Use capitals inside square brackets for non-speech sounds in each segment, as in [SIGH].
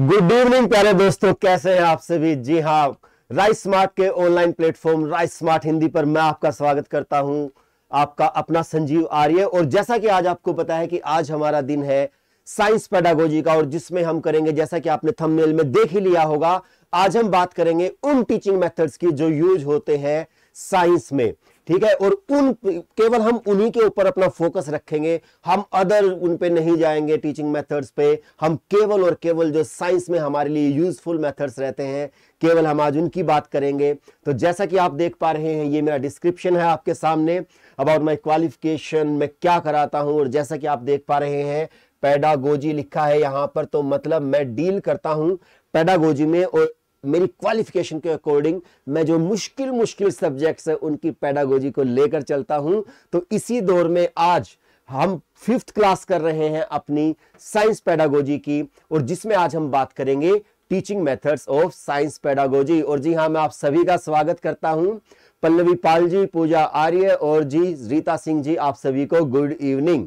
good evening प्यारे दोस्तों कैसे हैं आप सभी जी हाँ राइस स्मार्ट के online platform Rice Smart Hindi पर मैं आपका स्वागत करता हूं आपका अपना संजीव आर्य और जैसा कि आज आपको पता है कि आज हमारा दिन है साइंस पैडागोजी का और जिसमें हम करेंगे जैसा कि आपने थंबनेल में देख ही लिया होगा आज हम बात करेंगे उन टीचिंग मेथड्स की जो यूज होते हैं साइंस में ठीक है और उन केवल हम उन्हीं के ऊपर अपना फोकस रखेंगे हम अदर उन पे नहीं जाएंगे टीचिंग मेथड्स पे हम केवल और केवल जो साइंस में हमारे लिए यूजफुल मेथड्स रहते हैं केवल हम आज उनकी बात करेंगे तो जैसा कि आप देख पा रहे हैं ये मेरा डिस्क्रिप्शन है आपके सामने अबाउट माई क्वालिफिकेशन मैं क्या कराता हूँ और जैसा कि आप देख पा रहे हैं पैडागोजी लिखा है यहाँ पर तो मतलब मैं डील करता हूँ पैडागोजी में और मेरी क्वालिफिकेशन के अकॉर्डिंग मैं जो मुश्किल मुश्किल सब्जेक्ट्स है उनकी पैडागोजी को लेकर चलता हूं तो इसी दौर में आज हम फिफ्थ क्लास कर रहे हैं अपनी साइंस पैडागोजी की और जिसमें आज हम बात करेंगे teaching methods of science pedagogy और जी हाँ मैं आप सभी का स्वागत करता हूं पल्लवी पाल जी पूजा आर्य और जी रीता सिंह जी आप सभी को गुड इवनिंग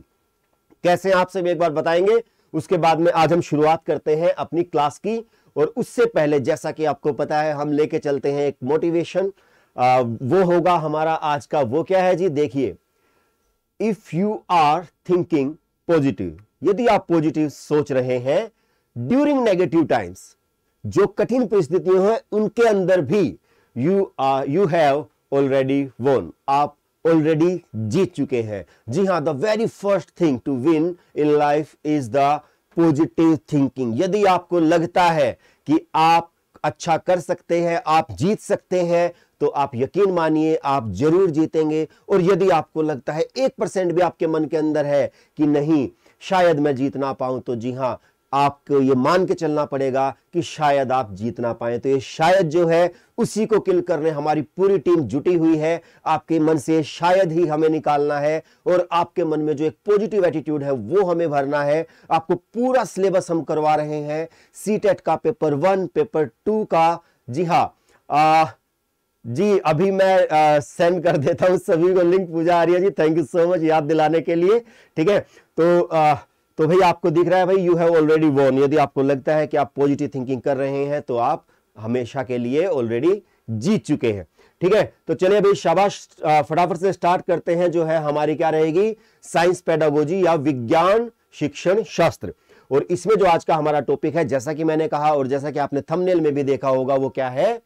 कैसे आप सभी एक बार बताएंगे उसके बाद में आज हम शुरुआत करते हैं अपनी क्लास की और उससे पहले जैसा कि आपको पता है हम लेके चलते हैं एक मोटिवेशन वो होगा हमारा आज का वो क्या है जी देखिए if you are thinking positive यदि आप पॉजिटिव सोच रहे हैं ड्यूरिंग नेगेटिव टाइम्स जो कठिन परिस्थितियों हैं उनके अंदर भी you are you have already won आप ऑलरेडी जीत चुके हैं जी हाँ the very first thing to win in life is the positive thinking यदि आपको लगता है कि आप अच्छा कर सकते हैं आप जीत सकते हैं तो आप यकीन मानिए आप जरूर जीतेंगे और यदि आपको लगता है एक परसेंट भी आपके मन के अंदर है कि नहीं शायद मैं जीत ना पाऊं तो जी हां आपको ये मान के चलना पड़ेगा कि शायद आप जीत ना पाए तो ये शायद जो है उसी को किल करने हमारी पूरी टीम जुटी हुई है आपके मन से शायद ही हमें निकालना है और आपके मन में जो एक पॉजिटिव एटीट्यूड है वो हमें भरना है आपको पूरा सिलेबस हम करवा रहे हैं सी e का पेपर वन पेपर टू का जी हाँ आ, जी अभी मैं सेंड कर देता हूं सभी को लिंक पूजा है जी थैंक यू सो मच याद दिलाने के लिए ठीक है तो आ, तो भाई आपको दिख रहा है भाई यू हैव ऑलरेडी वॉन यदि आपको लगता है कि आप पॉजिटिव थिंकिंग कर रहे हैं तो आप हमेशा के लिए ऑलरेडी जीत चुके हैं ठीक है तो चलिए भाई शाबाश फटाफट से स्टार्ट करते हैं जो है हमारी क्या रहेगी साइंस पेडागोजी या विज्ञान शिक्षण शास्त्र और इसमें जो आज का हमारा टॉपिक है जैसा कि मैंने कहा और जैसा कि आपने थंबनेल में भी देखा होगा वो क्या है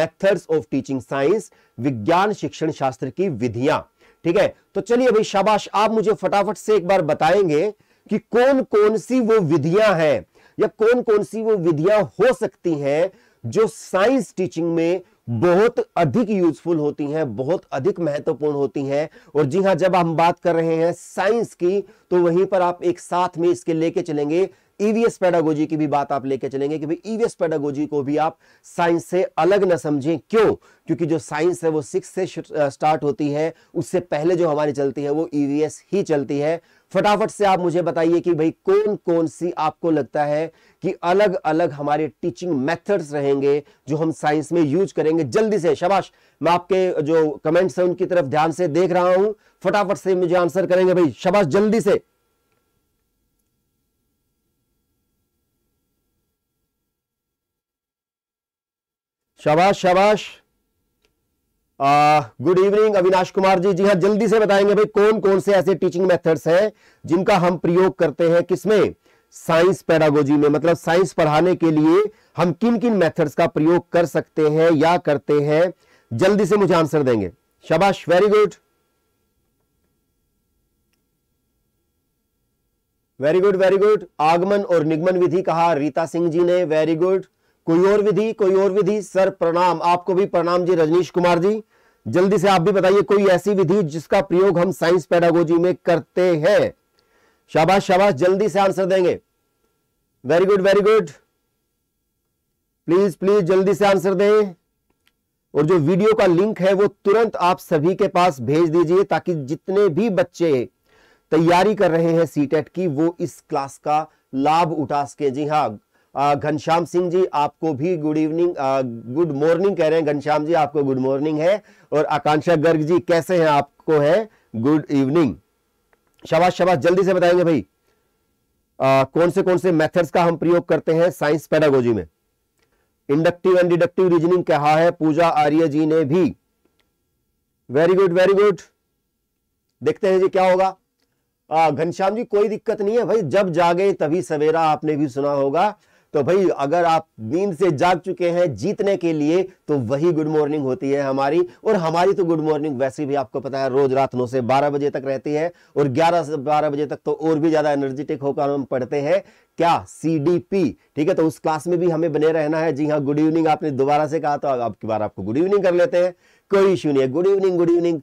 मेथड्स ऑफ टीचिंग साइंस विज्ञान शिक्षण शास्त्र की विधियां ठीक है तो चलिए भाई शाबाश आप मुझे फटाफट से एक बार बताएंगे कि कौन कौन सी वो विधियां हैं या कौन कौन सी वो विधियां हो सकती हैं जो साइंस टीचिंग में बहुत अधिक यूजफुल होती हैं बहुत अधिक महत्वपूर्ण होती हैं और जी हाँ जब हम बात कर रहे हैं साइंस की तो वहीं पर आप एक साथ में इसके लेके चलेंगे ईवीएस e पेडागोजी की भी बात आप लेके चलेंगे कि भाई ईवीएस e पेडागोजी को भी आप साइंस से अलग ना समझें क्यों क्योंकि जो साइंस है वो सिक्स से स्टार्ट होती है उससे पहले जो हमारी चलती है वो ईवीएस e ही चलती है फटाफट से आप मुझे बताइए कि भाई कौन कौन सी आपको लगता है कि अलग अलग हमारे टीचिंग मेथड्स रहेंगे जो हम साइंस में यूज करेंगे जल्दी से शबाश मैं आपके जो कमेंट्स हैं उनकी तरफ ध्यान से देख रहा हूं फटाफट से मुझे आंसर करेंगे भाई शबाश जल्दी से शबाश शबाश गुड इवनिंग अविनाश कुमार जी जी हाँ जल्दी से बताएंगे भाई कौन कौन से ऐसे टीचिंग मेथड्स हैं जिनका हम प्रयोग करते हैं किसमें साइंस पैडागोजी में मतलब साइंस पढ़ाने के लिए हम किन किन मेथड्स का प्रयोग कर सकते हैं या करते हैं जल्दी से मुझे आंसर देंगे शबाश very good very good very good आगमन और निगमन विधि कहा रीता सिंह जी ने वेरी गुड कोई और विधि कोई और विधि सर प्रणाम आपको भी प्रणाम जी रजनीश कुमार जी जल्दी से आप भी बताइए कोई ऐसी विधि जिसका प्रयोग हम साइंस पैडागोजी में करते हैं शाबाश शाबाश जल्दी से आंसर देंगे very good very good please please जल्दी से आंसर दें और जो वीडियो का लिंक है वो तुरंत आप सभी के पास भेज दीजिए ताकि जितने भी बच्चे तैयारी कर रहे हैं सीटेट e की वो इस क्लास का लाभ उठा सके जी हाँ घनश्याम सिंह जी आपको भी गुड इवनिंग गुड मॉर्निंग कह रहे हैं घनश्याम जी आपको गुड मॉर्निंग है और आकांक्षा गर्ग जी कैसे हैं आपको है गुड इवनिंग शबाश शबाश जल्दी से बताएंगे भाई आ, कौन से कौन से मेथड्स का हम प्रयोग करते हैं साइंस पैडागोजी में इंडक्टिव एंड डिडक्टिव रीजनिंग कहा है पूजा आर्य जी ने भी वेरी गुड वेरी गुड देखते हैं जी क्या होगा घनश्याम जी कोई दिक्कत नहीं है भाई जब जागे तभी सवेरा आपने भी सुना होगा तो भाई अगर आप नींद से जाग चुके हैं जीतने के लिए तो वही गुड मॉर्निंग होती है हमारी और हमारी तो गुड मॉर्निंग वैसे भी आपको पता है रोज रात नौ से बारह बजे तक रहती है और ग्यारह से बारह बजे तक तो और भी ज्यादा एनर्जेटिक होकर हम पढ़ते हैं क्या सी ठीक है तो उस क्लास में भी हमें बने रहना है जी हाँ गुड इवनिंग आपने दोबारा से कहा तो आपकी बार आपको गुड इवनिंग कर लेते हैं कोई इश्यू नहीं है good evening good evening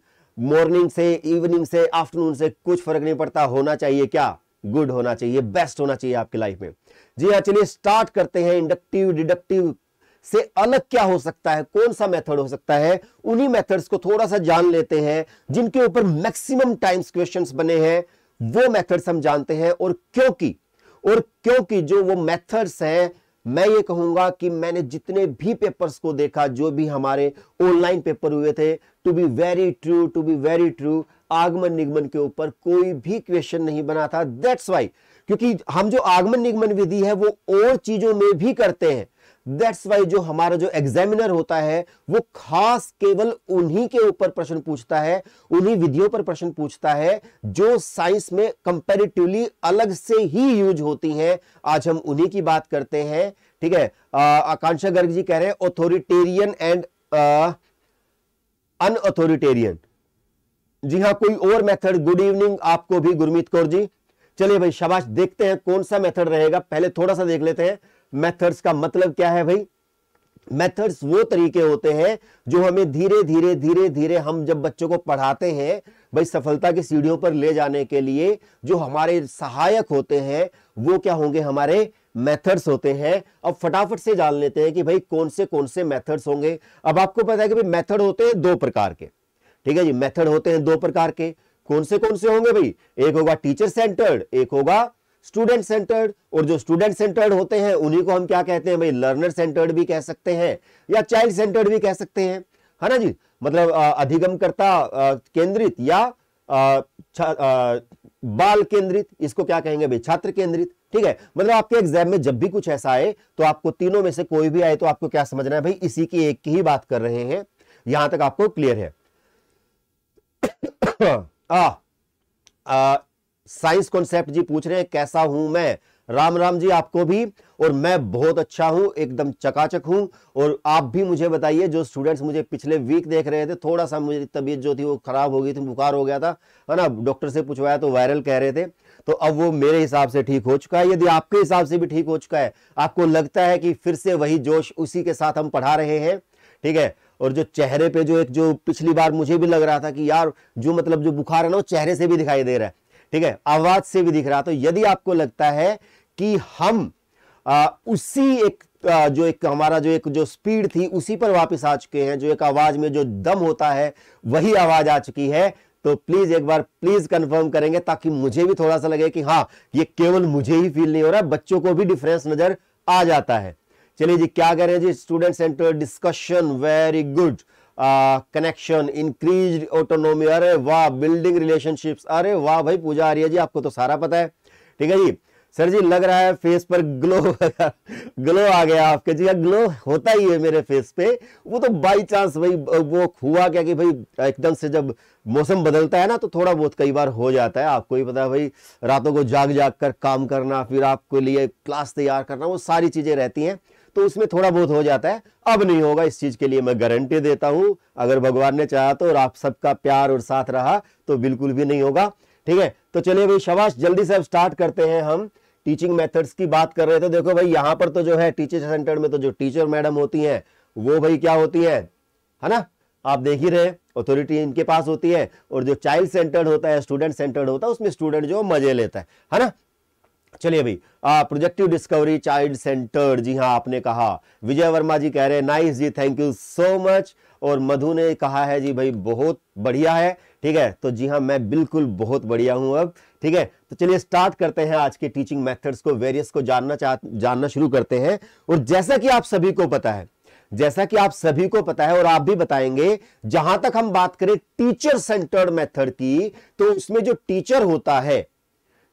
morning से इवनिंग से आफ्टरनून से कुछ फर्क नहीं पड़ता होना चाहिए क्या गुड होना चाहिए बेस्ट होना चाहिए आपकी लाइफ में जी हाँ चलिए स्टार्ट करते हैं इंडक्टिव डिडक्टिव से अलग क्या हो सकता है कौन सा मेथड हो सकता है उन्हीं मेथड्स को थोड़ा सा जान लेते हैं जिनके ऊपर मैक्सिमम टाइम्स क्वेश्चंस बने हैं वो मेथड्स हम जानते हैं और क्योंकि और क्योंकि जो वो मेथड्स हैं मैं ये कहूंगा कि मैंने जितने भी पेपर्स को देखा जो भी हमारे ऑनलाइन पेपर हुए थे to be very true to be very true आगमन निगमन के ऊपर कोई भी क्वेश्चन नहीं बना था दैट्स वाई क्योंकि हम जो आगमन निगमन विधि है वो और चीजों में भी करते हैं दैट्स वाई जो हमारा जो एग्जामिनर होता है वो खास केवल उन्हीं के ऊपर प्रश्न पूछता है उन्हीं विधियों पर प्रश्न पूछता है जो साइंस में कंपेरिटिवली अलग से ही यूज होती हैं आज हम उन्हीं की बात करते हैं ठीक है आकांक्षा गर्ग जी कह रहे हैं ऑथोरिटेरियन एंड अनऑथोरिटेरियन जी हाँ कोई और मेथड गुड इवनिंग आपको भी गुरमीत कौर जी चलिए भाई शाबाश देखते हैं कौन सा मेथड रहेगा पहले थोड़ा सा देख लेते हैं मेथड्स का मतलब क्या है भाई मेथड्स वो तरीके होते हैं जो हमें धीरे धीरे धीरे धीरे हम जब बच्चों को पढ़ाते हैं भाई सफलता की सीढ़ियों पर ले जाने के लिए जो हमारे सहायक होते हैं वो क्या होंगे हमारे मेथड्स होते हैं अब फटाफट से जान लेते हैं कि भाई कौन से कौन से मेथड्स होंगे अब आपको पता है कि भाई मेथड होते हैं दो प्रकार के ठीक है जी मेथड होते हैं दो प्रकार के कौन से कौन से होंगे भाई एक होगा टीचर सेंटर्ड एक होगा स्टूडेंट सेंटर्ड और जो स्टूडेंट सेंटर्ड होते हैं उन्हीं को हम क्या कहते हैं भाई लर्नर सेंटर्ड भी कह सकते हैं या चाइल्ड सेंटर्ड भी कह सकते हैं है ना जी मतलब अधिगमकर्ता केंद्रित या आ, आ, बाल केंद्रित इसको क्या कहेंगे भाई छात्र केंद्रित ठीक है मतलब आपके एग्जाम में जब भी कुछ ऐसा आए तो आपको तीनों में से कोई भी आए तो आपको क्या समझना है भाई इसी की एक की ही बात कर रहे हैं यहां तक आपको क्लियर है आ साइंस कॉन्सेप्ट जी पूछ रहे हैं कैसा हूं मैं राम राम जी आपको भी और मैं बहुत अच्छा हूं एकदम चकाचक हूं और आप भी मुझे बताइए जो स्टूडेंट्स मुझे पिछले वीक देख रहे थे थोड़ा सा मुझे तबीयत जो थी वो खराब हो गई थी बुखार हो गया था है ना डॉक्टर से पूछवाया तो वायरल कह रहे थे तो अब वो मेरे हिसाब से ठीक हो चुका है यदि आपके हिसाब से भी ठीक हो चुका है आपको लगता है कि फिर से वही जोश उसी के साथ हम पढ़ा रहे हैं ठीक है और जो चेहरे पे जो एक जो पिछली बार मुझे भी लग रहा था कि यार जो मतलब जो बुखार है ना वो चेहरे से भी दिखाई दे रहा है ठीक है आवाज से भी दिख रहा तो यदि आपको लगता है कि हम आ, उसी एक आ, जो एक हमारा जो एक जो स्पीड थी उसी पर वापस आ चुके हैं जो एक आवाज में जो दम होता है वही आवाज आ चुकी है तो प्लीज एक बार प्लीज कंफर्म करेंगे ताकि मुझे भी थोड़ा सा लगे कि हाँ ये केवल मुझे ही फील नहीं हो रहा बच्चों को भी डिफरेंस नजर आ जाता है चलिए जी क्या कह रहे हैं जी student centre discussion very good connection increase autonomy अरे वाह बिल्डिंग रिलेशनशिप्स अरे वाह भाई पूजा आ रही है जी आपको तो सारा पता है ठीक है जी सर जी लग रहा है फेस पर ग्लो ग्लो [LAUGHS] आ गया आपके जी ग्लो हाँ, होता ही है मेरे फेस पे वो तो बाई चांस भाई वो हुआ क्या कि भाई एकदम से जब मौसम बदलता है ना तो थोड़ा बहुत कई बार हो जाता है आपको ही पता है भाई रातों को जाग जाग कर काम करना फिर आपके लिए क्लास तैयार करना वो सारी चीज़ें रहती हैं तो उसमें थोड़ा बहुत हो जाता है अब नहीं होगा इस चीज के लिए मैं गारंटी देता हूं अगर भगवान ने चाहा तो और आप सबका प्यार और साथ रहा तो बिल्कुल भी नहीं होगा ठीक है तो चलिए भाई शबाश जल्दी से अब स्टार्ट करते हैं हम टीचिंग मेथड्स की बात कर रहे थे देखो भाई यहाँ पर तो जो है टीचर सेंटर में तो जो टीचर मैडम होती है वो भाई क्या होती है है ना आप देख ही रहे अथॉरिटी इनके पास होती है और जो चाइल्ड सेंटर्ड होता है स्टूडेंट सेंटर्ड होता है उसमें स्टूडेंट जो मजे लेता है है ना चलिए भाई प्रोजेक्टिव डिस्कवरी चाइल्ड सेंटर जी हाँ आपने कहा विजय वर्मा जी कह रहे हैं नाइस जी थैंक यू सो मच और मधु ने कहा है जी भाई बहुत बढ़िया है ठीक है तो जी हाँ मैं बिल्कुल बहुत बढ़िया हूं अब ठीक है तो चलिए स्टार्ट करते हैं आज के टीचिंग मेथड्स को वेरियस को जानना चाह जानना शुरू करते हैं और जैसा कि आप सभी को पता है जैसा कि आप सभी को पता है और आप भी बताएंगे जहां तक हम बात करें टीचर सेंटर्ड मेथड की तो उसमें जो टीचर होता है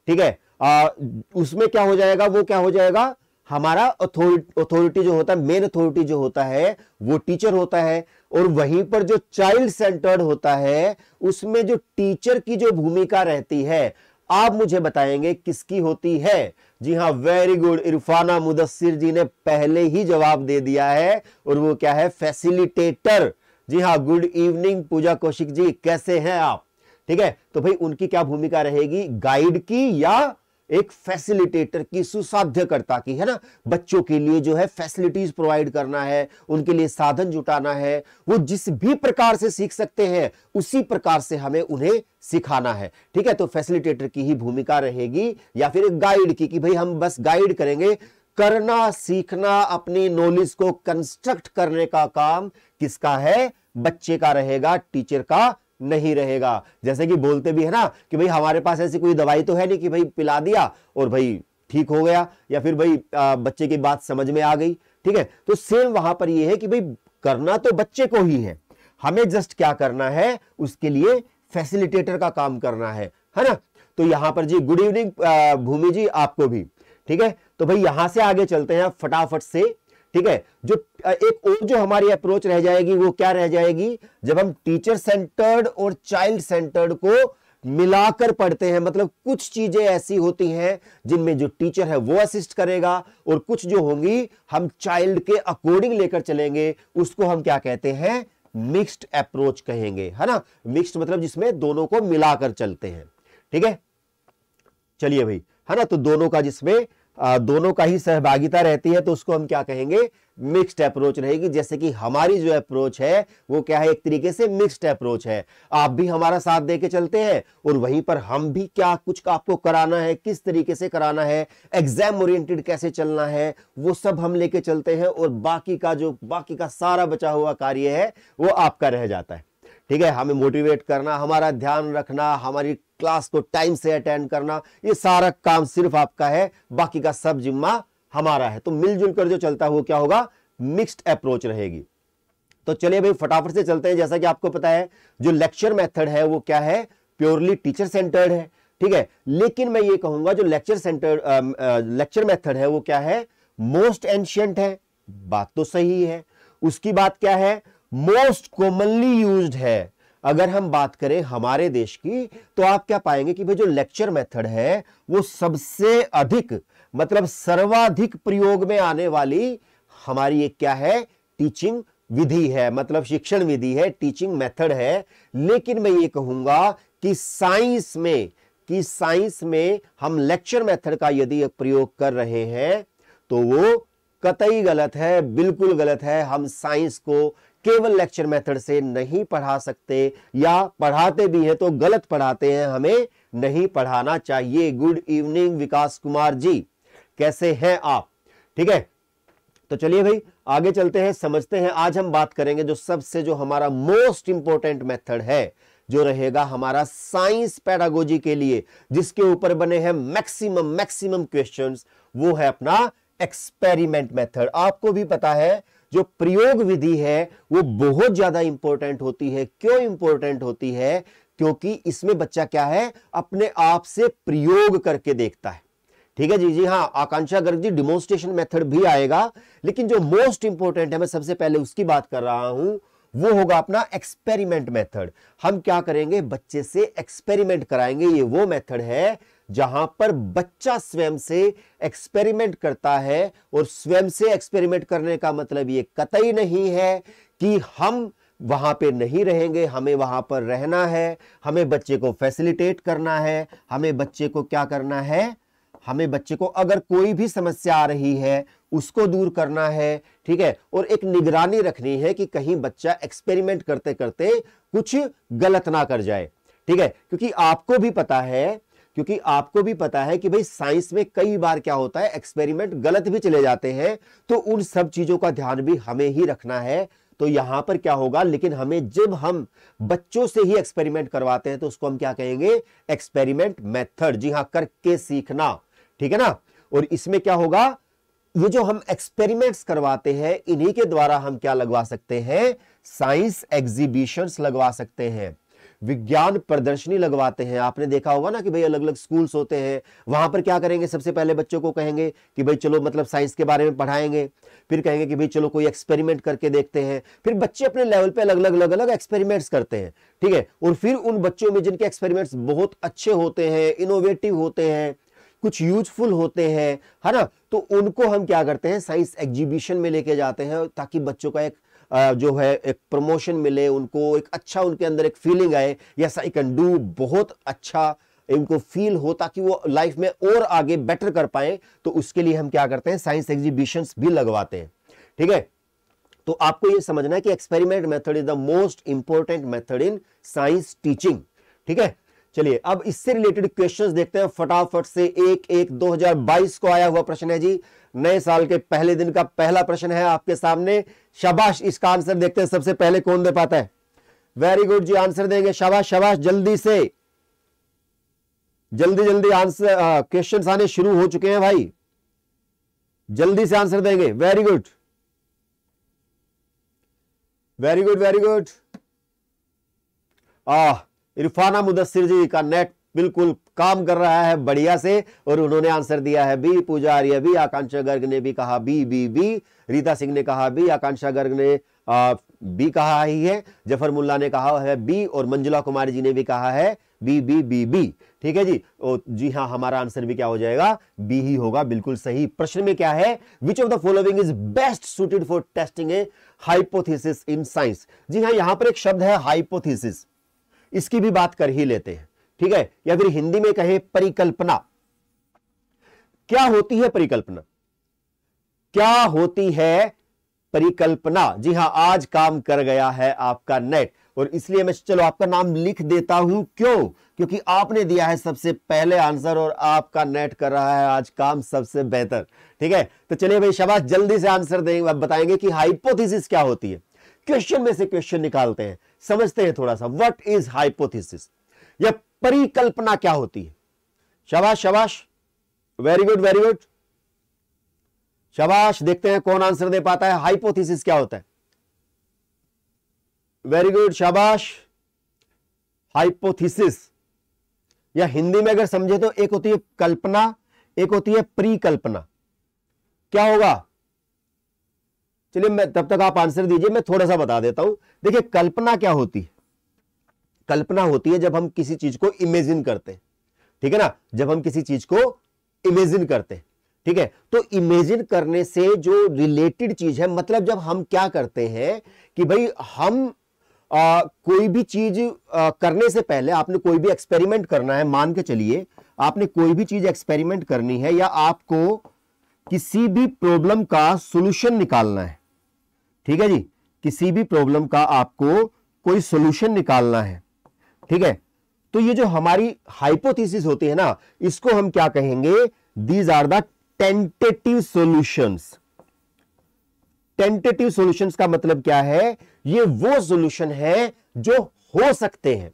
ठीक है आ, उसमें क्या हो जाएगा वो क्या हो जाएगा हमारा अथॉरिटी जो होता है मेन अथॉरिटी जो होता है वो टीचर होता है और वहीं पर जो चाइल्ड सेंटर्ड होता है उसमें जो टीचर की जो भूमिका रहती है आप मुझे बताएंगे किसकी होती है जी हाँ वेरी गुड इरफाना मुदस्सिर जी ने पहले ही जवाब दे दिया है और वो क्या है फैसिलिटेटर जी हाँ गुड इवनिंग पूजा कौशिक जी कैसे हैं आप ठीक है तो भाई उनकी क्या भूमिका रहेगी गाइड की या एक फैसिलिटेटर की सुसाध्यकर्ता की है ना बच्चों के लिए जो है फैसिलिटीज प्रोवाइड करना है उनके लिए साधन जुटाना है वो जिस भी प्रकार से सीख सकते हैं उसी प्रकार से हमें उन्हें सिखाना है ठीक है तो फैसिलिटेटर की ही भूमिका रहेगी या फिर गाइड की कि भाई हम बस गाइड करेंगे करना सीखना अपनी नॉलेज को कंस्ट्रक्ट करने का काम किसका है बच्चे का रहेगा टीचर का नहीं रहेगा जैसे कि बोलते भी है ना कि भाई हमारे पास ऐसी कोई दवाई तो है नहीं कि भाई पिला दिया और भाई ठीक हो गया या फिर भाई बच्चे की बात समझ में आ गई ठीक है तो सेम वहां पर यह है कि भाई करना तो बच्चे को ही है हमें जस्ट क्या करना है उसके लिए फैसिलिटेटर का काम करना है है ना तो यहां पर जी गुड इवनिंग भूमि जी आपको भी ठीक है तो भाई यहां से आगे चलते हैं फटाफट से ठीक है जो एक और जो हमारी अप्रोच रह जाएगी वो क्या रह जाएगी जब हम टीचर सेंटर्ड और चाइल्ड सेंटर्ड को मिलाकर पढ़ते हैं मतलब कुछ चीजें ऐसी होती हैं जिनमें जो टीचर है वो असिस्ट करेगा और कुछ जो होंगी हम चाइल्ड के अकॉर्डिंग लेकर चलेंगे उसको हम क्या कहते हैं मिक्स्ड अप्रोच कहेंगे है ना मिक्स्ड मतलब जिसमें दोनों को मिलाकर चलते हैं ठीक है चलिए भाई है ना तो दोनों का जिसमें दोनों का ही सहभागिता रहती है तो उसको हम क्या कहेंगे मिक्स्ड अप्रोच रहेगी जैसे कि हमारी जो अप्रोच है वो क्या है एक तरीके से मिक्स्ड अप्रोच है आप भी हमारा साथ दे के चलते हैं और वहीं पर हम भी क्या कुछ आपको कराना है किस तरीके से कराना है एग्जाम ओरिएंटेड कैसे चलना है वो सब हम लेके चलते हैं और बाकी का जो बाकी का सारा बचा हुआ कार्य है वो आपका रह जाता है ठीक है हमें मोटिवेट करना हमारा ध्यान रखना हमारी क्लास को टाइम से अटेंड करना ये सारा काम सिर्फ आपका है बाकी का सब जिम्मा हमारा है तो मिलजुल कर जो चलता है वो क्या होगा मिक्स्ड अप्रोच रहेगी तो चलिए भाई फटाफट से चलते हैं जैसा कि आपको पता है जो लेक्चर मेथड है वो क्या है प्योरली टीचर सेंटर्ड है ठीक है लेकिन मैं ये कहूंगा जो लेक्चर सेंटर लेक्चर मेथड है वो क्या है मोस्ट एंशियंट है बात तो सही है उसकी बात क्या है मोस्ट कॉमनली यूज है अगर हम बात करें हमारे देश की तो आप क्या पाएंगे कि भाई जो लेक्चर मेथड है वो सबसे अधिक मतलब सर्वाधिक प्रयोग में आने वाली हमारी एक क्या है टीचिंग विधि है मतलब शिक्षण विधि है टीचिंग मेथड है लेकिन मैं ये कहूंगा कि साइंस में कि साइंस में हम लेक्चर मेथड का यदि प्रयोग कर रहे हैं तो वो कतई गलत है बिल्कुल गलत है हम साइंस को केवल लेक्चर मेथड से नहीं पढ़ा सकते या पढ़ाते भी हैं तो गलत पढ़ाते हैं हमें नहीं पढ़ाना चाहिए गुड इवनिंग विकास कुमार जी कैसे हैं आप ठीक है तो चलिए भाई आगे चलते हैं समझते हैं आज हम बात करेंगे जो सबसे जो हमारा मोस्ट इंपॉर्टेंट मेथड है जो रहेगा हमारा साइंस पैडागोजी के लिए जिसके ऊपर बने हैं मैक्सिमम मैक्सिमम क्वेश्चंस वो है अपना एक्सपेरिमेंट मेथड आपको भी पता है जो प्रयोग विधि है वो बहुत ज्यादा इंपॉर्टेंट होती है क्यों इंपॉर्टेंट होती है क्योंकि इसमें बच्चा क्या है अपने आप से प्रयोग करके देखता है ठीक है जी जी हाँ आकांक्षा गर्ग जी डिमोन्स्ट्रेशन मेथड भी आएगा लेकिन जो मोस्ट इंपॉर्टेंट है मैं सबसे पहले उसकी बात कर रहा हूं वो होगा अपना एक्सपेरिमेंट मेथड हम क्या करेंगे बच्चे से एक्सपेरिमेंट कराएंगे ये वो मेथड है जहां पर बच्चा स्वयं से एक्सपेरिमेंट करता है और स्वयं से एक्सपेरिमेंट करने का मतलब ये कतई नहीं है कि हम वहां पे नहीं रहेंगे हमें वहां पर रहना है हमें बच्चे को फैसिलिटेट करना है हमें बच्चे को क्या करना है हमें बच्चे को अगर कोई भी समस्या आ रही है उसको दूर करना है ठीक है और एक निगरानी रखनी है कि कहीं बच्चा एक्सपेरिमेंट करते करते कुछ गलत ना कर जाए ठीक है क्योंकि आपको भी पता है क्योंकि आपको भी पता है कि भाई साइंस में कई बार क्या होता है एक्सपेरिमेंट गलत भी चले जाते हैं तो उन सब चीजों का ध्यान भी हमें ही रखना है तो यहां पर क्या होगा लेकिन हमें जब हम बच्चों से ही एक्सपेरिमेंट करवाते हैं तो उसको हम क्या कहेंगे एक्सपेरिमेंट मेथड जी हाँ करके सीखना ठीक है ना और इसमें क्या होगा ये जो हम एक्सपेरिमेंट्स करवाते हैं इन्हीं के द्वारा हम क्या लगवा सकते हैं साइंस एग्जीबिशंस लगवा सकते हैं विज्ञान प्रदर्शनी लगवाते हैं आपने देखा होगा ना कि भाई अलग अलग स्कूल्स होते हैं वहां पर क्या करेंगे सबसे पहले बच्चों को कहेंगे कि भाई चलो मतलब साइंस के बारे में पढ़ाएंगे फिर कहेंगे कि भाई चलो कोई एक्सपेरिमेंट करके देखते हैं फिर बच्चे अपने लेवल पे अलग अलग अलग अलग एक्सपेरिमेंट्स करते हैं ठीक है और फिर उन बच्चों में जिनके एक्सपेरिमेंट्स बहुत अच्छे होते हैं इनोवेटिव होते हैं कुछ यूजफुल होते हैं है ना तो उनको हम क्या करते हैं साइंस एग्जीबिशन में लेके जाते हैं ताकि बच्चों का एक जो है एक प्रमोशन मिले उनको एक अच्छा उनके अंदर एक फीलिंग आए यस आई कैन डू बहुत अच्छा इनको फील हो ताकि वो लाइफ में और आगे बेटर कर पाए तो उसके लिए हम क्या करते हैं साइंस एग्जीबिशन भी लगवाते हैं ठीक है तो आपको ये समझना है कि experiment method is the most important method in science teaching ठीक है चलिए अब इससे रिलेटेड क्वेश्चंस देखते हैं फटाफट से एक एक 2022 को आया हुआ प्रश्न है जी नए साल के पहले दिन का पहला प्रश्न है आपके सामने शाबाश इसका आंसर देखते हैं सबसे पहले कौन दे पाता है वेरी गुड जी आंसर देंगे शाबाश शाबाश जल्दी से जल्दी जल्दी आंसर क्वेश्चन आने शुरू हो चुके हैं भाई जल्दी से आंसर देंगे very good very good very good आ इरफाना मुदस्सिर जी का नेट बिल्कुल काम कर रहा है बढ़िया से और उन्होंने आंसर दिया है बी पूजा आर्य भी आकांक्षा गर्ग ने भी कहा B B B Rita Singh ने कहा बी आकांक्षा गर्ग ने आ, बी कहा ही है जफर मुल्ला ने कहा है बी और मंजुला कुमारी जी ने भी कहा है बी बी बी बी ठीक है जी ओ, जी हाँ हमारा आंसर भी क्या हो जाएगा बी ही होगा बिल्कुल सही प्रश्न में क्या है which of the following is best suited for testing a hypothesis in science जी हाँ यहां पर एक शब्द है हाइपोथेसिस इसकी भी बात कर ही लेते हैं ठीक है या फिर हिंदी में कहें परिकल्पना क्या होती है परिकल्पना क्या होती है परिकल्पना जी हां आज काम कर गया है आपका नेट और इसलिए मैं चलो आपका नाम लिख देता हूं क्यों क्योंकि आपने दिया है सबसे पहले आंसर और आपका नेट कर रहा है आज काम सबसे बेहतर ठीक है तो चलिए भाई शबाश जल्दी से आंसर देंगे बताएंगे कि हाइपोथेसिस क्या होती है क्वेश्चन में से क्वेश्चन निकालते हैं समझते हैं थोड़ा सा व्हाट इज हाइपोथेसिस या परिकल्पना क्या होती है शबाश शबाश वेरी गुड वेरी गुड शबाश देखते हैं कौन आंसर दे पाता है हाइपोथेसिस क्या होता है वेरी गुड शबाश हाइपोथेसिस या हिंदी में अगर समझे तो एक होती है कल्पना एक होती है परिकल्पना क्या होगा चलिए मैं तब तक आप आंसर दीजिए मैं थोड़ा सा बता देता हूं देखिए कल्पना क्या होती है कल्पना होती है जब हम किसी चीज को इमेजिन करते हैं ठीक है ना जब हम किसी चीज को इमेजिन करते हैं ठीक है तो इमेजिन करने से जो रिलेटेड चीज है मतलब जब हम क्या करते हैं कि भाई हम आ, कोई भी चीज आ, करने से पहले आपने कोई भी एक्सपेरिमेंट करना है मान के चलिए आपने कोई भी चीज एक्सपेरिमेंट करनी है या आपको किसी भी प्रॉब्लम का सोल्यूशन निकालना है ठीक है जी किसी भी प्रॉब्लम का आपको कोई सोल्यूशन निकालना है ठीक है तो ये जो हमारी हाइपोथीसिस होती है ना इसको हम क्या कहेंगे these are the tentative solutions tentative solutions का मतलब क्या है ये वो सॉल्यूशन है जो हो सकते हैं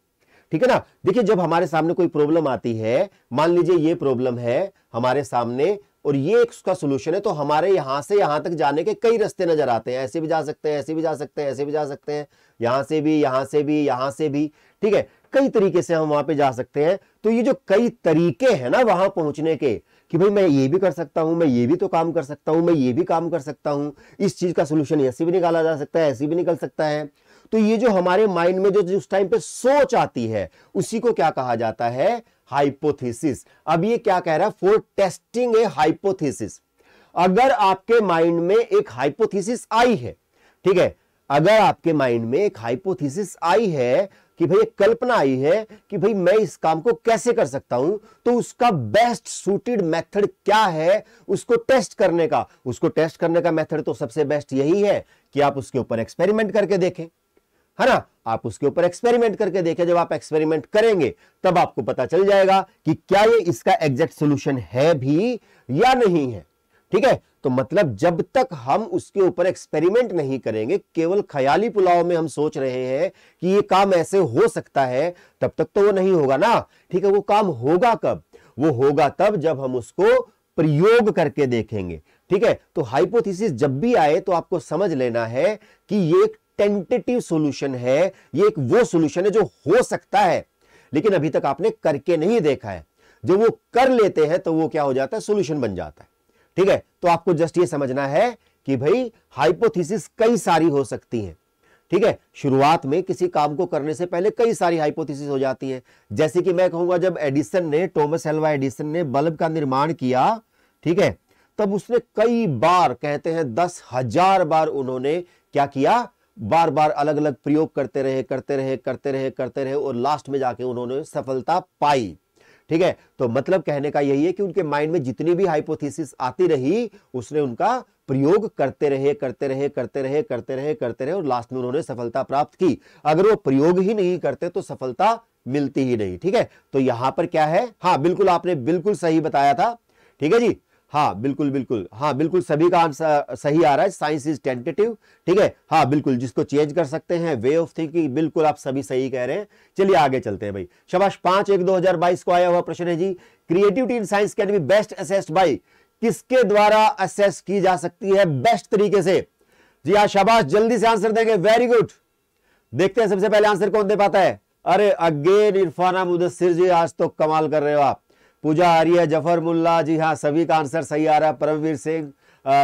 ठीक है ना देखिए जब हमारे सामने कोई प्रॉब्लम आती है मान लीजिए ये प्रॉब्लम है हमारे सामने और ये एक उसका सोल्यूशन है तो हमारे यहां से यहां तक जाने के कई रस्ते नजर आते हैं ऐसे भी जा सकते हैं ऐसे भी जा सकते हैं ऐसे भी जा सकते हैं यहां से भी यहां से भी यहां से भी ठीक है कई तरीके से हम वहां पे जा सकते हैं तो ये जो कई तरीके हैं ना वहां पहुंचने के कि भाई मैं ये भी कर सकता हूं मैं ये भी तो काम कर सकता हूं मैं ये भी काम कर सकता हूं इस चीज का सोल्यूशन ऐसे भी निकाला जा सकता है ऐसे भी निकल सकता है तो ये जो हमारे माइंड में जो उस टाइम पे सोच आती है उसी को क्या कहा जाता है हाइपोथेसिस अब ये क्या कह रहा है फॉर टेस्टिंग ए हाइपोथेसिस अगर आपके माइंड में एक हाइपोथेसिस आई है ठीक है अगर आपके माइंड में एक हाइपोथेसिस आई है कि भाई एक कल्पना आई है कि भाई मैं इस काम को कैसे कर सकता हूं तो उसका बेस्ट सूटेड मेथड क्या है उसको टेस्ट करने का उसको टेस्ट करने का मेथड तो सबसे बेस्ट यही है कि आप उसके ऊपर एक्सपेरिमेंट करके देखें है ना आप उसके ऊपर एक्सपेरिमेंट करके देखें जब आप एक्सपेरिमेंट करेंगे तब आपको पता चल जाएगा कि क्या ये इसका एग्जैक्ट सोल्यूशन है भी या नहीं है ठीक है तो मतलब जब तक हम उसके ऊपर एक्सपेरिमेंट नहीं करेंगे केवल ख्याली पुलाव में हम सोच रहे हैं कि ये काम ऐसे हो सकता है तब तक तो वो नहीं होगा ना ठीक है वो काम होगा कब वो होगा तब जब हम उसको प्रयोग करके देखेंगे ठीक है तो हाइपोथेसिस जब भी आए तो आपको समझ लेना है कि ये एक टेंटेटिव सॉल्यूशन है ये एक वो सॉल्यूशन है जो हो सकता है लेकिन अभी तक आपने करके नहीं देखा है जब वो कर लेते हैं तो वो क्या हो जाता है सोल्यूशन बन जाता है ठीक है तो आपको जस्ट ये समझना है कि भाई हाइपोथीसिस कई सारी हो सकती हैं ठीक है शुरुआत में किसी काम को करने से पहले कई सारी हाइपोथेसिस हो जाती हैं जैसे कि मैं कहूंगा जब एडिसन ने टॉमस एल्वा एडिसन ने बल्ब का निर्माण किया ठीक है तब उसने कई बार कहते हैं दस हजार बार उन्होंने क्या किया बार बार अलग अलग प्रयोग करते रहे करते रहे करते रहे करते रहे और लास्ट में जाके उन्होंने सफलता पाई ठीक है तो मतलब कहने का यही है कि उनके माइंड में जितनी भी हाइपोथेसिस आती रही उसने उनका प्रयोग करते रहे करते रहे करते रहे करते रहे करते रहे और लास्ट में उन्होंने सफलता प्राप्त की अगर वो प्रयोग ही नहीं करते तो सफलता मिलती ही नहीं ठीक है तो यहां पर क्या है हाँ बिल्कुल आपने बिल्कुल सही बताया था ठीक है जी हाँ बिल्कुल बिल्कुल हाँ बिल्कुल सभी का आंसर सही आ रहा है साइंस इज टेंटेटिव ठीक है हाँ बिल्कुल जिसको चेंज कर सकते हैं वे ऑफ थिंकिंग बिल्कुल आप सभी सही कह रहे हैं चलिए आगे चलते हैं भाई शबाश पांच एक दो हजार बाईस को आया हुआ प्रश्न है जी creativity in science can be best assessed by किसके द्वारा असेस की जा सकती है बेस्ट तरीके से जी हाँ शबाश जल्दी से आंसर देंगे वेरी गुड देखते हैं सबसे पहले आंसर कौन दे पाता है अरे अगेन इरफाना मुदस्सिर जी आज तो कमाल कर रहे हो आप पूजा आ रही है जफर मुल्ला जी हाँ सभी का आंसर सही आ रहा है परमवीर सिंह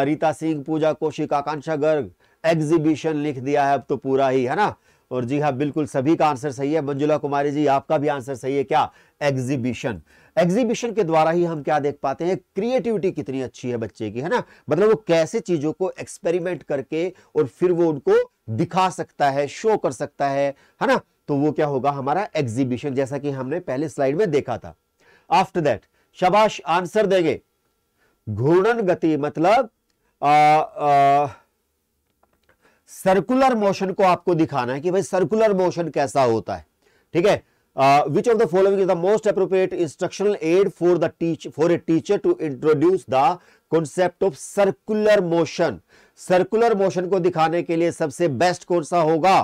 रीता सिंह पूजा कौशिक आकांक्षा गर्ग एग्जीबिशन लिख दिया है अब तो पूरा ही है ना और जी हाँ बिल्कुल सभी का आंसर सही है मंजुला कुमारी जी आपका भी आंसर सही है क्या एग्जीबिशन एग्जीबिशन के द्वारा ही हम क्या देख पाते हैं क्रिएटिविटी कितनी अच्छी है बच्चे की है ना मतलब वो कैसे चीजों को एक्सपेरिमेंट करके और फिर वो उनको दिखा सकता है शो कर सकता है है ना तो वो क्या होगा हमारा एग्जीबिशन जैसा कि हमने पहले स्लाइड में देखा था आफ्टर दैट शबाश आंसर देंगे घूर्णन गति मतलब आ, आ, सर्कुलर मोशन को आपको दिखाना है कि भाई सर्कुलर मोशन कैसा होता है ठीक है which of the following is the most appropriate instructional aid for the teach for a teacher to introduce the concept of circular motion circular motion को दिखाने के लिए सबसे बेस्ट कौन सा होगा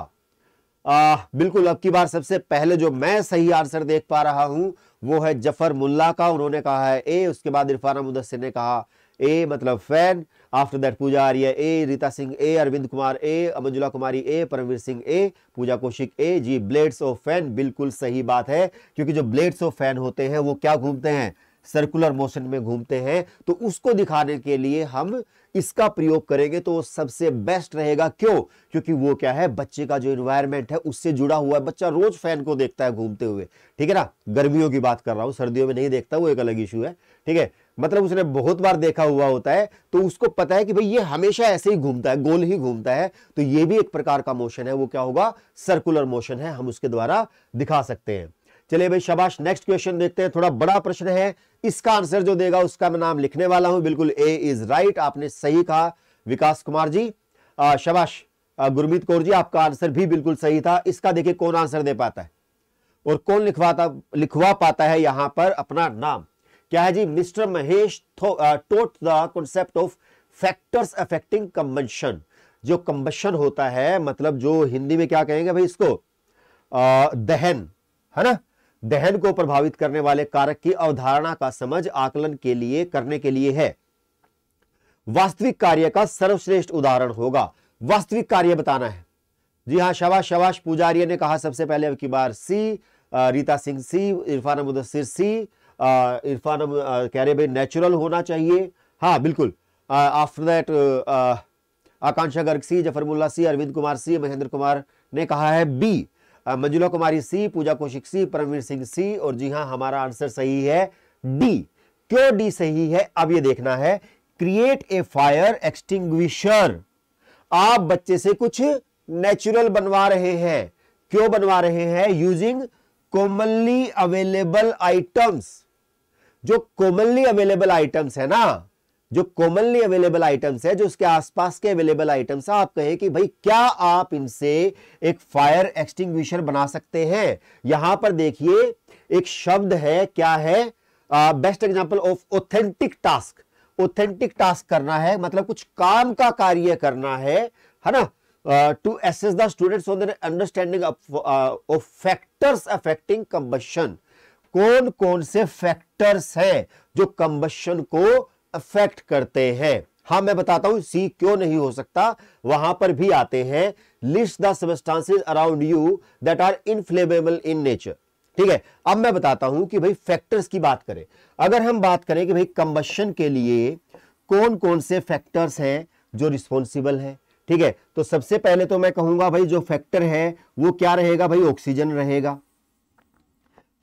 आ, बिल्कुल अब की बार सबसे पहले जो मैं सही आंसर देख पा रहा हूं वो है जफर मुल्ला का उन्होंने कहा है ए उसके बाद इरफाना मुदसर ने कहा ए मतलब fan after that Pooja Arya A Rita Singh A Arvind Kumar A Amanjula Kumari A Paramvir Singh A Pooja Kaushik A जी ब्लेड्स ऑफ फैन बिल्कुल सही बात है क्योंकि जो ब्लेड्स ऑफ फैन होते हैं वो क्या घूमते हैं सर्कुलर मोशन में घूमते हैं तो उसको दिखाने के लिए हम इसका प्रयोग करेंगे तो वो सबसे बेस्ट रहेगा क्यों क्योंकि वो क्या है बच्चे का जो इन्वायरमेंट है उससे जुड़ा हुआ है बच्चा रोज फैन को देखता है घूमते हुए ठीक है ना गर्मियों की बात कर रहा हूँ सर्दियों में नहीं देखता वो एक अलग इशू है ठीक है मतलब उसने बहुत बार देखा हुआ होता है तो उसको पता है कि भाई ये हमेशा ऐसे ही घूमता है गोल ही घूमता है तो ये भी एक प्रकार का मोशन है वो क्या होगा सर्कुलर मोशन है हम उसके द्वारा दिखा सकते हैं चलिए भाई शबाश नेक्स्ट क्वेश्चन देखते हैं थोड़ा बड़ा प्रश्न है इसका आंसर जो देगा उसका मैं नाम लिखने वाला हूं बिल्कुल ए इज राइट आपने सही कहा विकास कुमार जी शबाश गुरमीत कौर जी आपका आंसर भी बिल्कुल सही था इसका देखिए कौन आंसर दे पाता है और कौन लिखवाता लिखवा पाता है यहां पर अपना नाम क्या है जी mister Mahesh taught the concept of factors affecting कम्बन जो कम्बशन होता है मतलब जो हिंदी में क्या कहेंगे भाई इसको आ, दहन है ना दहन को प्रभावित करने वाले कारक की अवधारणा का समझ आकलन के लिए करने के लिए है वास्तविक कार्य का सर्वश्रेष्ठ उदाहरण होगा वास्तविक कार्य बताना है जी हाँ शवा शवाश पुजारिया ने कहा सबसे पहले अब की बार सी रीता सिंह सी इरफान मुदसर सी इरफान कह रहे भाई नेचुरल होना चाहिए हाँ बिल्कुल after that Akanksha Garg C Zafar Mulla C Arvind Kumar C Mahendra Kumar ने कहा है B Manjula Kumari C Pooja Kaushik C Paramvir Singh C और जी हां हमारा आंसर सही है डी क्यों डी सही है अब ये देखना है क्रिएट ए फायर एक्सटिंग्विशर आप बच्चे से कुछ नेचुरल बनवा रहे हैं क्यों बनवा रहे हैं यूजिंग कॉमनली अवेलेबल आइटम्स जो कॉमनली अवेलेबल आइटम्स है ना जो कॉमनली अवेलेबल आइटम्स है जो उसके आसपास के अवेलेबल आइटम्स है आप कहें कि भाई क्या आप इनसे एक फायर एक्सटिंग बना सकते हैं यहां पर देखिए एक शब्द है क्या है best example of authentic task authentic task करना है मतलब कुछ काम का कार्य करना है है ना to assess the students on understanding of factors affecting combustion कौन कौन से फैक्टर्स हैं जो कंबशन को अफेक्ट करते हैं हाँ मैं बताता हूं सी क्यों नहीं हो सकता वहां पर भी आते हैं list the around you that are inflammable in nature ठीक है अब मैं बताता हूं कि भाई फैक्टर्स की बात करें अगर हम बात करें कि भाई कंबशन के लिए कौन कौन से फैक्टर्स हैं जो रिस्पॉन्सिबल हैं ठीक है तो सबसे पहले तो मैं कहूंगा भाई जो फैक्टर है वो क्या रहेगा भाई ऑक्सीजन रहेगा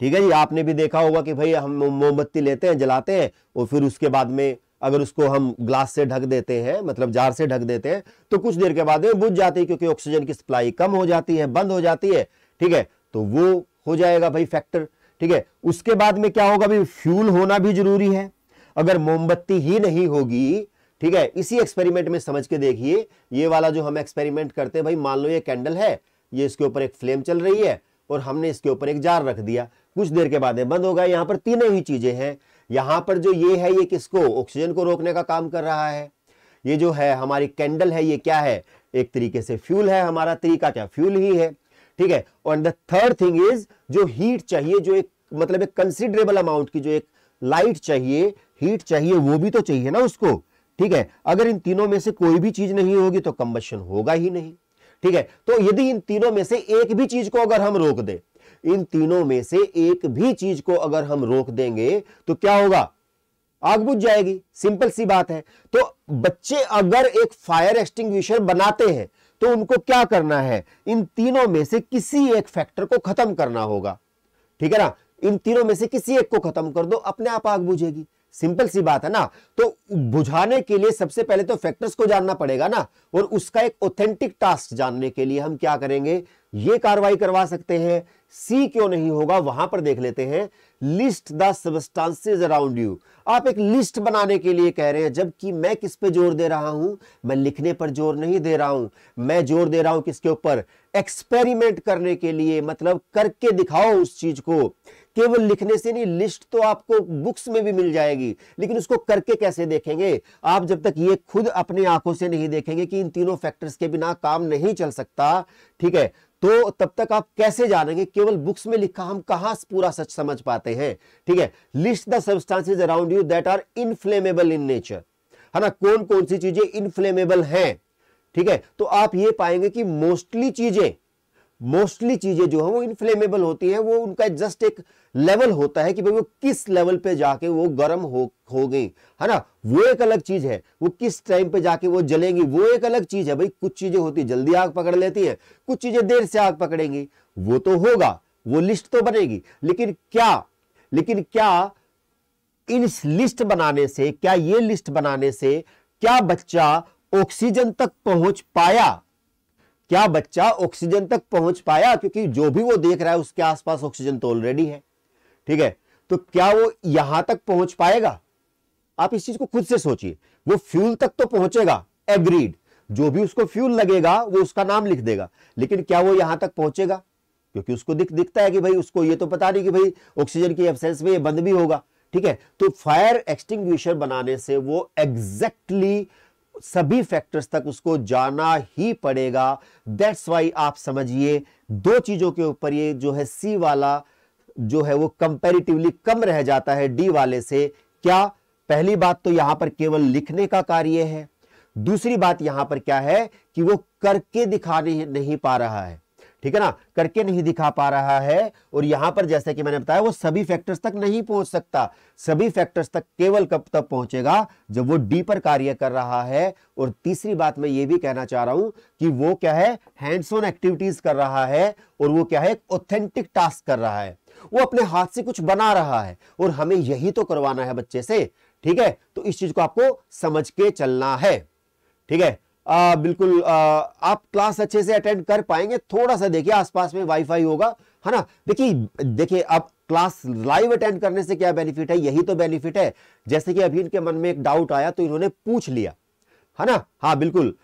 ठीक है जी आपने भी देखा होगा कि भाई हम मोमबत्ती लेते हैं जलाते हैं और फिर उसके बाद में अगर उसको हम ग्लास से ढक देते हैं मतलब जार से ढक देते हैं तो कुछ देर के बाद में बुझ जाती है क्योंकि ऑक्सीजन की सप्लाई कम हो जाती है बंद हो जाती है ठीक है तो वो हो जाएगा भाई फैक्टर ठीक है उसके बाद में क्या होगा भाई फ्यूल होना भी जरूरी है अगर मोमबत्ती ही नहीं होगी ठीक है इसी एक्सपेरिमेंट में समझ के देखिए ये वाला जो हम एक्सपेरिमेंट करते हैं भाई मान लो ये कैंडल है ये इसके ऊपर एक फ्लेम चल रही है और हमने इसके ऊपर एक जार रख दिया कुछ देर के बाद बंद होगा यहां पर तीनों ही चीजें हैं यहां पर जो ये है ये किसको ऑक्सीजन को रोकने का काम कर रहा है ये जो है हमारी कैंडल है ये क्या है एक तरीके से फ्यूल है हमारा तरीका क्या फ्यूल ही है ठीक है और द थर्ड थिंग इज जो हीट चाहिए जो एक मतलब एक कंसिडरेबल अमाउंट की जो एक लाइट चाहिए हीट चाहिए वो भी तो चाहिए ना उसको ठीक है अगर इन तीनों में से कोई भी चीज नहीं होगी तो कंबशन होगा ही नहीं ठीक है तो यदि इन तीनों में से एक भी चीज को अगर हम रोक दे इन तीनों में से एक भी चीज को अगर हम रोक देंगे तो क्या होगा आग बुझ जाएगी सिंपल सी बात है तो बच्चे अगर एक फायर एक्सटिंग बनाते हैं तो उनको क्या करना है इन तीनों में से किसी एक फैक्टर को खत्म करना होगा ठीक है ना इन तीनों में से किसी एक को खत्म कर दो अपने आप आग बुझेगी सिंपल सी बात है ना तो बुझाने के लिए सबसे पहले तो फैक्टर्स को जानना पड़ेगा ना और उसका एक ऑथेंटिक टास्क जानने के लिए हम क्या करेंगे ये कार्रवाई करवा सकते हैं सी क्यों नहीं होगा वहां पर देख लेते हैं list the substances around you आप एक लिस्ट बनाने के लिए कह रहे हैं जबकि मैं किस पे जोर दे रहा हूं मैं लिखने पर जोर नहीं दे रहा हूं मैं जोर दे रहा हूं किसके ऊपर एक्सपेरिमेंट करने के लिए मतलब करके दिखाओ उस चीज को केवल लिखने से नहीं लिस्ट तो आपको बुक्स में भी मिल जाएगी लेकिन उसको करके कैसे देखेंगे आप जब तक ये खुद अपने आंखों से नहीं देखेंगे कि इन तीनों फैक्टर्स के बिना काम नहीं चल सकता ठीक है तो तब तक आप कैसे जानेंगे केवल बुक्स में लिखा हम कहां पूरा सच समझ पाते हैं ठीक है list the substances around you that are inflammable in nature है ना कौन कौन सी चीजें इनफ्लेमेबल हैं ठीक है तो आप ये पाएंगे कि मोस्टली चीजें मोस्टली चीज़ें जो है वो इनफ्लेमेबल होती हैं वो उनका जस्ट एक लेवल होता है कि भाई वो किस लेवल पे जाके वो गर्म हो हो गई है ना वो एक अलग चीज़ है वो किस टाइम पे जाके वो जलेंगी वो एक अलग चीज़ है भाई कुछ चीज़ें होती है जल्दी आग पकड़ लेती है कुछ चीज़ें देर से आग पकड़ेंगी वो तो होगा वो लिस्ट तो बनेगी लेकिन क्या लेकिन क्या इस लिस्ट बनाने से क्या ये लिस्ट बनाने से क्या बच्चा ऑक्सीजन तक पहुंच पाया क्या बच्चा ऑक्सीजन तक पहुंच पाया क्योंकि जो भी वो देख रहा है उसके आसपास ऑक्सीजन तो ऑलरेडी है ठीक है तो क्या वो यहां तक पहुंच पाएगा आप इस चीज को खुद से सोचिए वो फ्यूल तक तो पहुंचेगा एग्रीड जो भी उसको फ्यूल लगेगा वो उसका नाम लिख देगा लेकिन क्या वो यहां तक पहुंचेगा क्योंकि उसको दिख दिखता है कि भाई उसको ये तो पता नहीं कि भाई ऑक्सीजन की एब्सेंस में ये बंद भी होगा ठीक है तो फायर एक्सटिंग बनाने से वो एग्जैक्टली exactly सभी फैक्टर्स तक उसको जाना ही पड़ेगा दैट्स वाई आप समझिए दो चीजों के ऊपर ये जो है सी वाला जो है वो कंपेरिटिवली कम रह जाता है डी वाले से क्या पहली बात तो यहां पर केवल लिखने का कार्य है दूसरी बात यहां पर क्या है कि वो करके दिखा नहीं पा रहा है ठीक है ना करके नहीं दिखा पा रहा है और यहां पर जैसे कि मैंने बताया वो सभी फैक्टर्स तक नहीं पहुंच सकता सभी फैक्टर्स तक केवल कब तक पहुंचेगा जब वो डी पर कार्य कर रहा है और तीसरी बात मैं ये भी कहना चाह रहा हूं कि वो क्या है हैंड्स ऑन एक्टिविटीज कर रहा है और वो क्या है ऑथेंटिक टास्क कर रहा है वो अपने हाथ से कुछ बना रहा है और हमें यही तो करवाना है बच्चे से ठीक है तो इस चीज को आपको समझ के चलना है ठीक है आ, बिल्कुल आ, आप क्लास अच्छे से अटेंड कर पाएंगे थोड़ा सा देखिए आसपास में वाईफाई होगा है ना देखिए देखिए अब क्लास लाइव अटेंड करने से क्या बेनिफिट है यही तो बेनिफिट है जैसे कि अभी इनके मन में एक डाउट आया तो इन्होंने पूछ लिया है ना हाँ बिल्कुल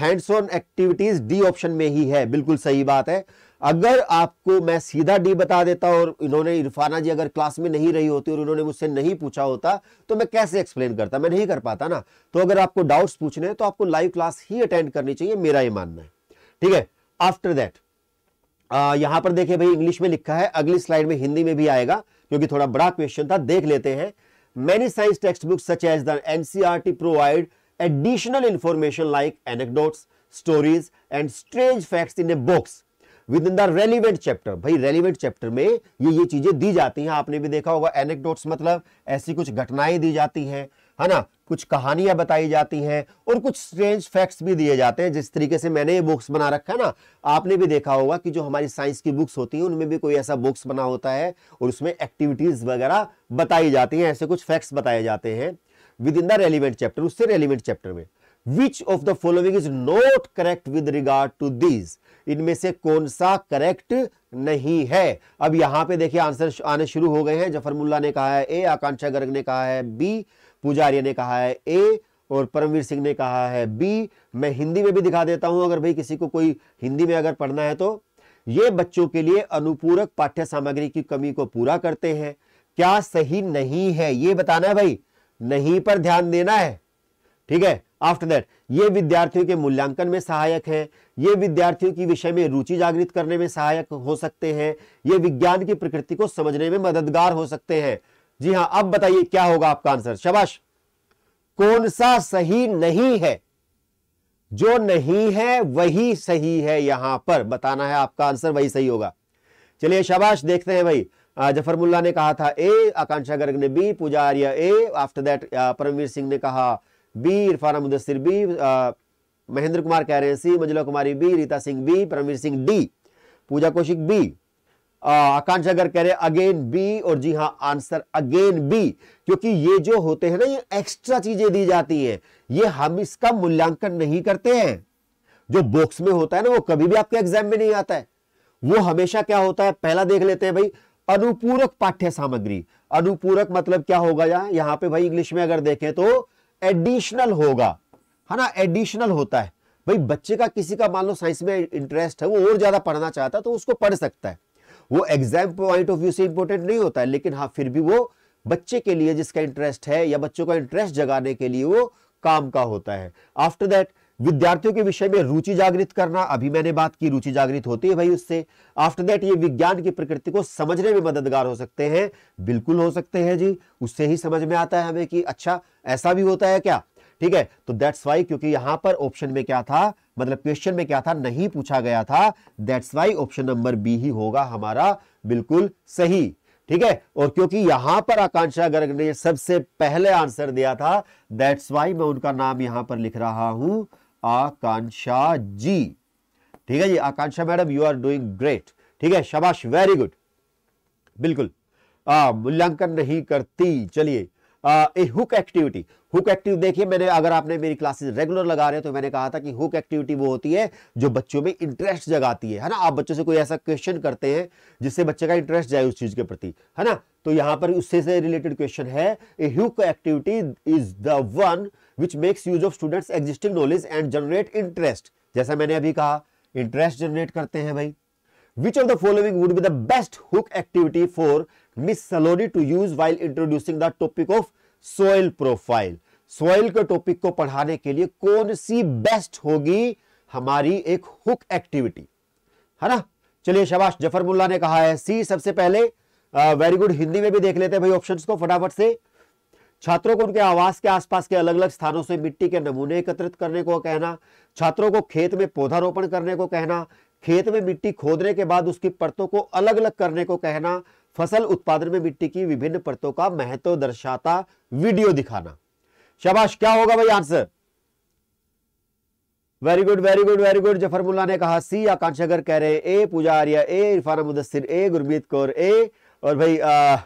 hands on activities D option में ही है बिल्कुल सही बात है अगर आपको मैं सीधा डी बता देता और इन्होंने इरफाना जी अगर क्लास में नहीं रही होती और इन्होंने मुझसे नहीं पूछा होता तो मैं कैसे एक्सप्लेन करता मैं नहीं कर पाता ना तो अगर आपको डाउट्स पूछने हैं तो आपको लाइव क्लास ही अटेंड करनी चाहिए मेरा ये मानना है ठीक है आफ्टर दैट यहां पर देखिए भाई इंग्लिश में लिखा है अगली स्लाइड में हिंदी में भी आएगा क्योंकि थोड़ा बड़ा क्वेश्चन था देख लेते हैं science science textbooks such as the NCR provide additional information like anecdotes stories and strange facts in a books within the relevant chapter भाई रेलिवेंट चैप्टर में ये ये चीजें दी जाती हैं आपने भी देखा होगा एनेक्डोट्स मतलब ऐसी कुछ घटनाएं दी जाती हैं है ना कुछ कहानियां बताई जाती हैं और कुछ स्ट्रेंज फैक्ट्स भी दिए जाते हैं जिस तरीके से मैंने ये बुक्स बना रखा है ना आपने भी देखा होगा कि जो हमारी साइंस की बुक्स होती हैं उनमें भी कोई ऐसा बुक्स बना होता है और उसमें एक्टिविटीज वगैरह बताई जाती हैं ऐसे कुछ फैक्ट्स बताए जाते हैं within the relevant chapter उससे रेलिवेंट चैप्टर में which of the following is not correct with regard to this इनमें से कौन सा करेक्ट नहीं है अब यहां पे देखिए आंसर आने शुरू हो गए हैं जफर मुल्ला ने कहा है ए आकांक्षा गर्ग ने कहा है बी पुजारी ने कहा है ए और परमवीर सिंह ने कहा है बी मैं हिंदी में भी दिखा देता हूं अगर भाई किसी को कोई हिंदी में अगर पढ़ना है तो ये बच्चों के लिए अनुपूरक पाठ्य सामग्री की कमी को पूरा करते हैं क्या सही नहीं है ये बताना है भाई नहीं पर ध्यान देना है ठीक है आफ्टर दैट ये विद्यार्थियों के मूल्यांकन में सहायक है ये विद्यार्थियों की विषय में रुचि जागृत करने में सहायक हो सकते हैं ये विज्ञान की प्रकृति को समझने में मददगार हो सकते हैं जी हां अब बताइए क्या होगा आपका आंसर शबाश कौन सा सही नहीं है जो नहीं है वही सही है यहां पर बताना है आपका आंसर वही सही होगा चलिए शबाश देखते हैं भाई जफर ने कहा था ए आकांक्षा गर्ग ने B Pujaria A after that Paramvir Singh ने कहा बी इरफाना मुदस्सिर बी महेंद्र कुमार कह रहे हैं C Manjula Kumari B Rita Singh B Paramvir Singh D Pooja Kaushik B Akanksha अगर कह रहे अगेन बी और जी हाँ आंसर अगेन बी क्योंकि ये जो होते हैं ना ये एक्स्ट्रा चीजें दी जाती हैं ये हम इसका मूल्यांकन नहीं करते हैं जो बॉक्स में होता है ना वो कभी भी आपके एग्जाम में नहीं आता है वो हमेशा क्या होता है पहला देख लेते हैं भाई अनुपूरक पाठ्य सामग्री अनुपूरक मतलब क्या होगा यहां यहाँ पे भाई इंग्लिश में अगर देखें तो एडिशनल होगा है हाँ ना एडिशनल होता है भाई बच्चे का किसी का मान लो साइंस में इंटरेस्ट है वो और ज़्यादा पढ़ना चाहता है तो उसको पढ़ सकता है वो एग्जाम पॉइंट ऑफ व्यू से इंपॉर्टेंट नहीं होता है लेकिन हाँ फिर भी वो बच्चे के लिए जिसका इंटरेस्ट है या बच्चों का इंटरेस्ट जगाने के लिए वो काम का होता है आफ्टर दैट विद्यार्थियों के विषय में रुचि जागृत करना अभी मैंने बात की रुचि जागृत होती है भाई उससे आफ्टर दैट ये विज्ञान की प्रकृति को समझने में मददगार हो सकते हैं बिल्कुल हो सकते हैं जी उससे ही समझ में आता है हमें कि अच्छा ऐसा भी होता है क्या ठीक है तो दैट्स वाई क्योंकि यहां पर ऑप्शन में क्या था मतलब क्वेश्चन में क्या था नहीं पूछा गया था that's why option number B ही होगा हमारा बिल्कुल सही ठीक है और क्योंकि यहां पर आकांक्षा गर्ग ने सबसे पहले आंसर दिया था दैट्स वाई मैं उनका नाम यहां पर लिख रहा हूं आकांक्षा जी ठीक है जी Akanksha madam you are doing great ठीक है शबाश वेरी गुड बिल्कुल मूल्यांकन नहीं करती चलिए a hook activity hook activity देखिए मैंने अगर आपने मेरी क्लासेस रेगुलर लगा रहे हैं तो मैंने कहा था कि हुक एक्टिविटी वो होती है जो बच्चों में इंटरेस्ट जगाती है है ना आप बच्चों से कोई ऐसा क्वेश्चन करते हैं जिससे बच्चे का इंटरेस्ट जाए उस चीज के प्रति है ना तो यहां पर उससे से रिलेटेड क्वेश्चन है a hook activity is the one which makes use of students existing knowledge and generate interest जैसा मैंने अभी कहा इंटरेस्ट जनरेट करते हैं भाई which of the following would be the best hook activity for miss Saloni to use while introducing the topic of soil profile soil के topic को पढ़ाने के लिए कौन सी बेस्ट होगी हमारी एक हुक एक्टिविटी है ना चलिए शबाश जफर मुल्ला ने कहा है सी सबसे पहले वेरी गुड हिंदी में भी देख लेते हैं भाई ऑप्शंस को फटाफट से छात्रों को उनके आवास के आसपास के अलग अलग स्थानों से मिट्टी के नमूने एकत्रित करने को कहना छात्रों को खेत में पौधारोपण करने को कहना खेत में मिट्टी खोदने के बाद उसकी परतों को अलग अलग करने को कहना फसल उत्पादन में मिट्टी की विभिन्न परतों का महत्व दर्शाता वीडियो दिखाना शाबाश क्या होगा भाई answer very good very good very good Zafar Mulla ने कहा सी आकांक्षागर कह रहे ए पूजा आर्या ए इरफाना मुदस्सिर ए गुरमीत कौर ए और भाई आ,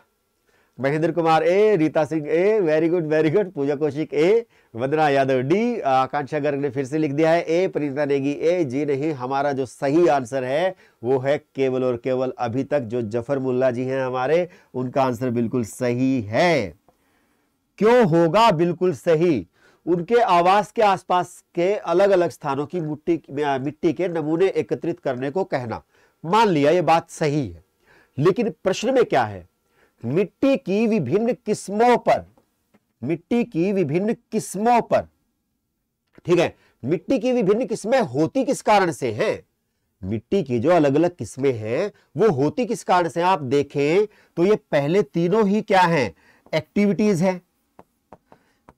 Mahendra Kumar A Rita Singh A very good very good Pooja Kaushik A Vandana Yadav D Akanksha Garg ने फिर से लिख दिया है ए प्रीता नेगी ए जी नहीं हमारा जो सही आंसर है वो है केवल और केवल अभी तक जो जफर मुल्ला जी हैं हमारे उनका आंसर बिल्कुल सही है क्यों होगा बिल्कुल सही उनके आवास के आसपास के अलग अलग स्थानों की मिट्टी मिट्टी के नमूने एकत्रित करने को कहना मान लिया ये बात सही है लेकिन प्रश्न में क्या है मिट्टी की विभिन्न किस्मों पर मिट्टी की विभिन्न किस्मों पर ठीक है मिट्टी की विभिन्न किस्में होती किस कारण से हैं मिट्टी की जो अलग अलग किस्में हैं वो होती किस कारण से आप देखें तो ये पहले तीनों ही क्या हैं एक्टिविटीज है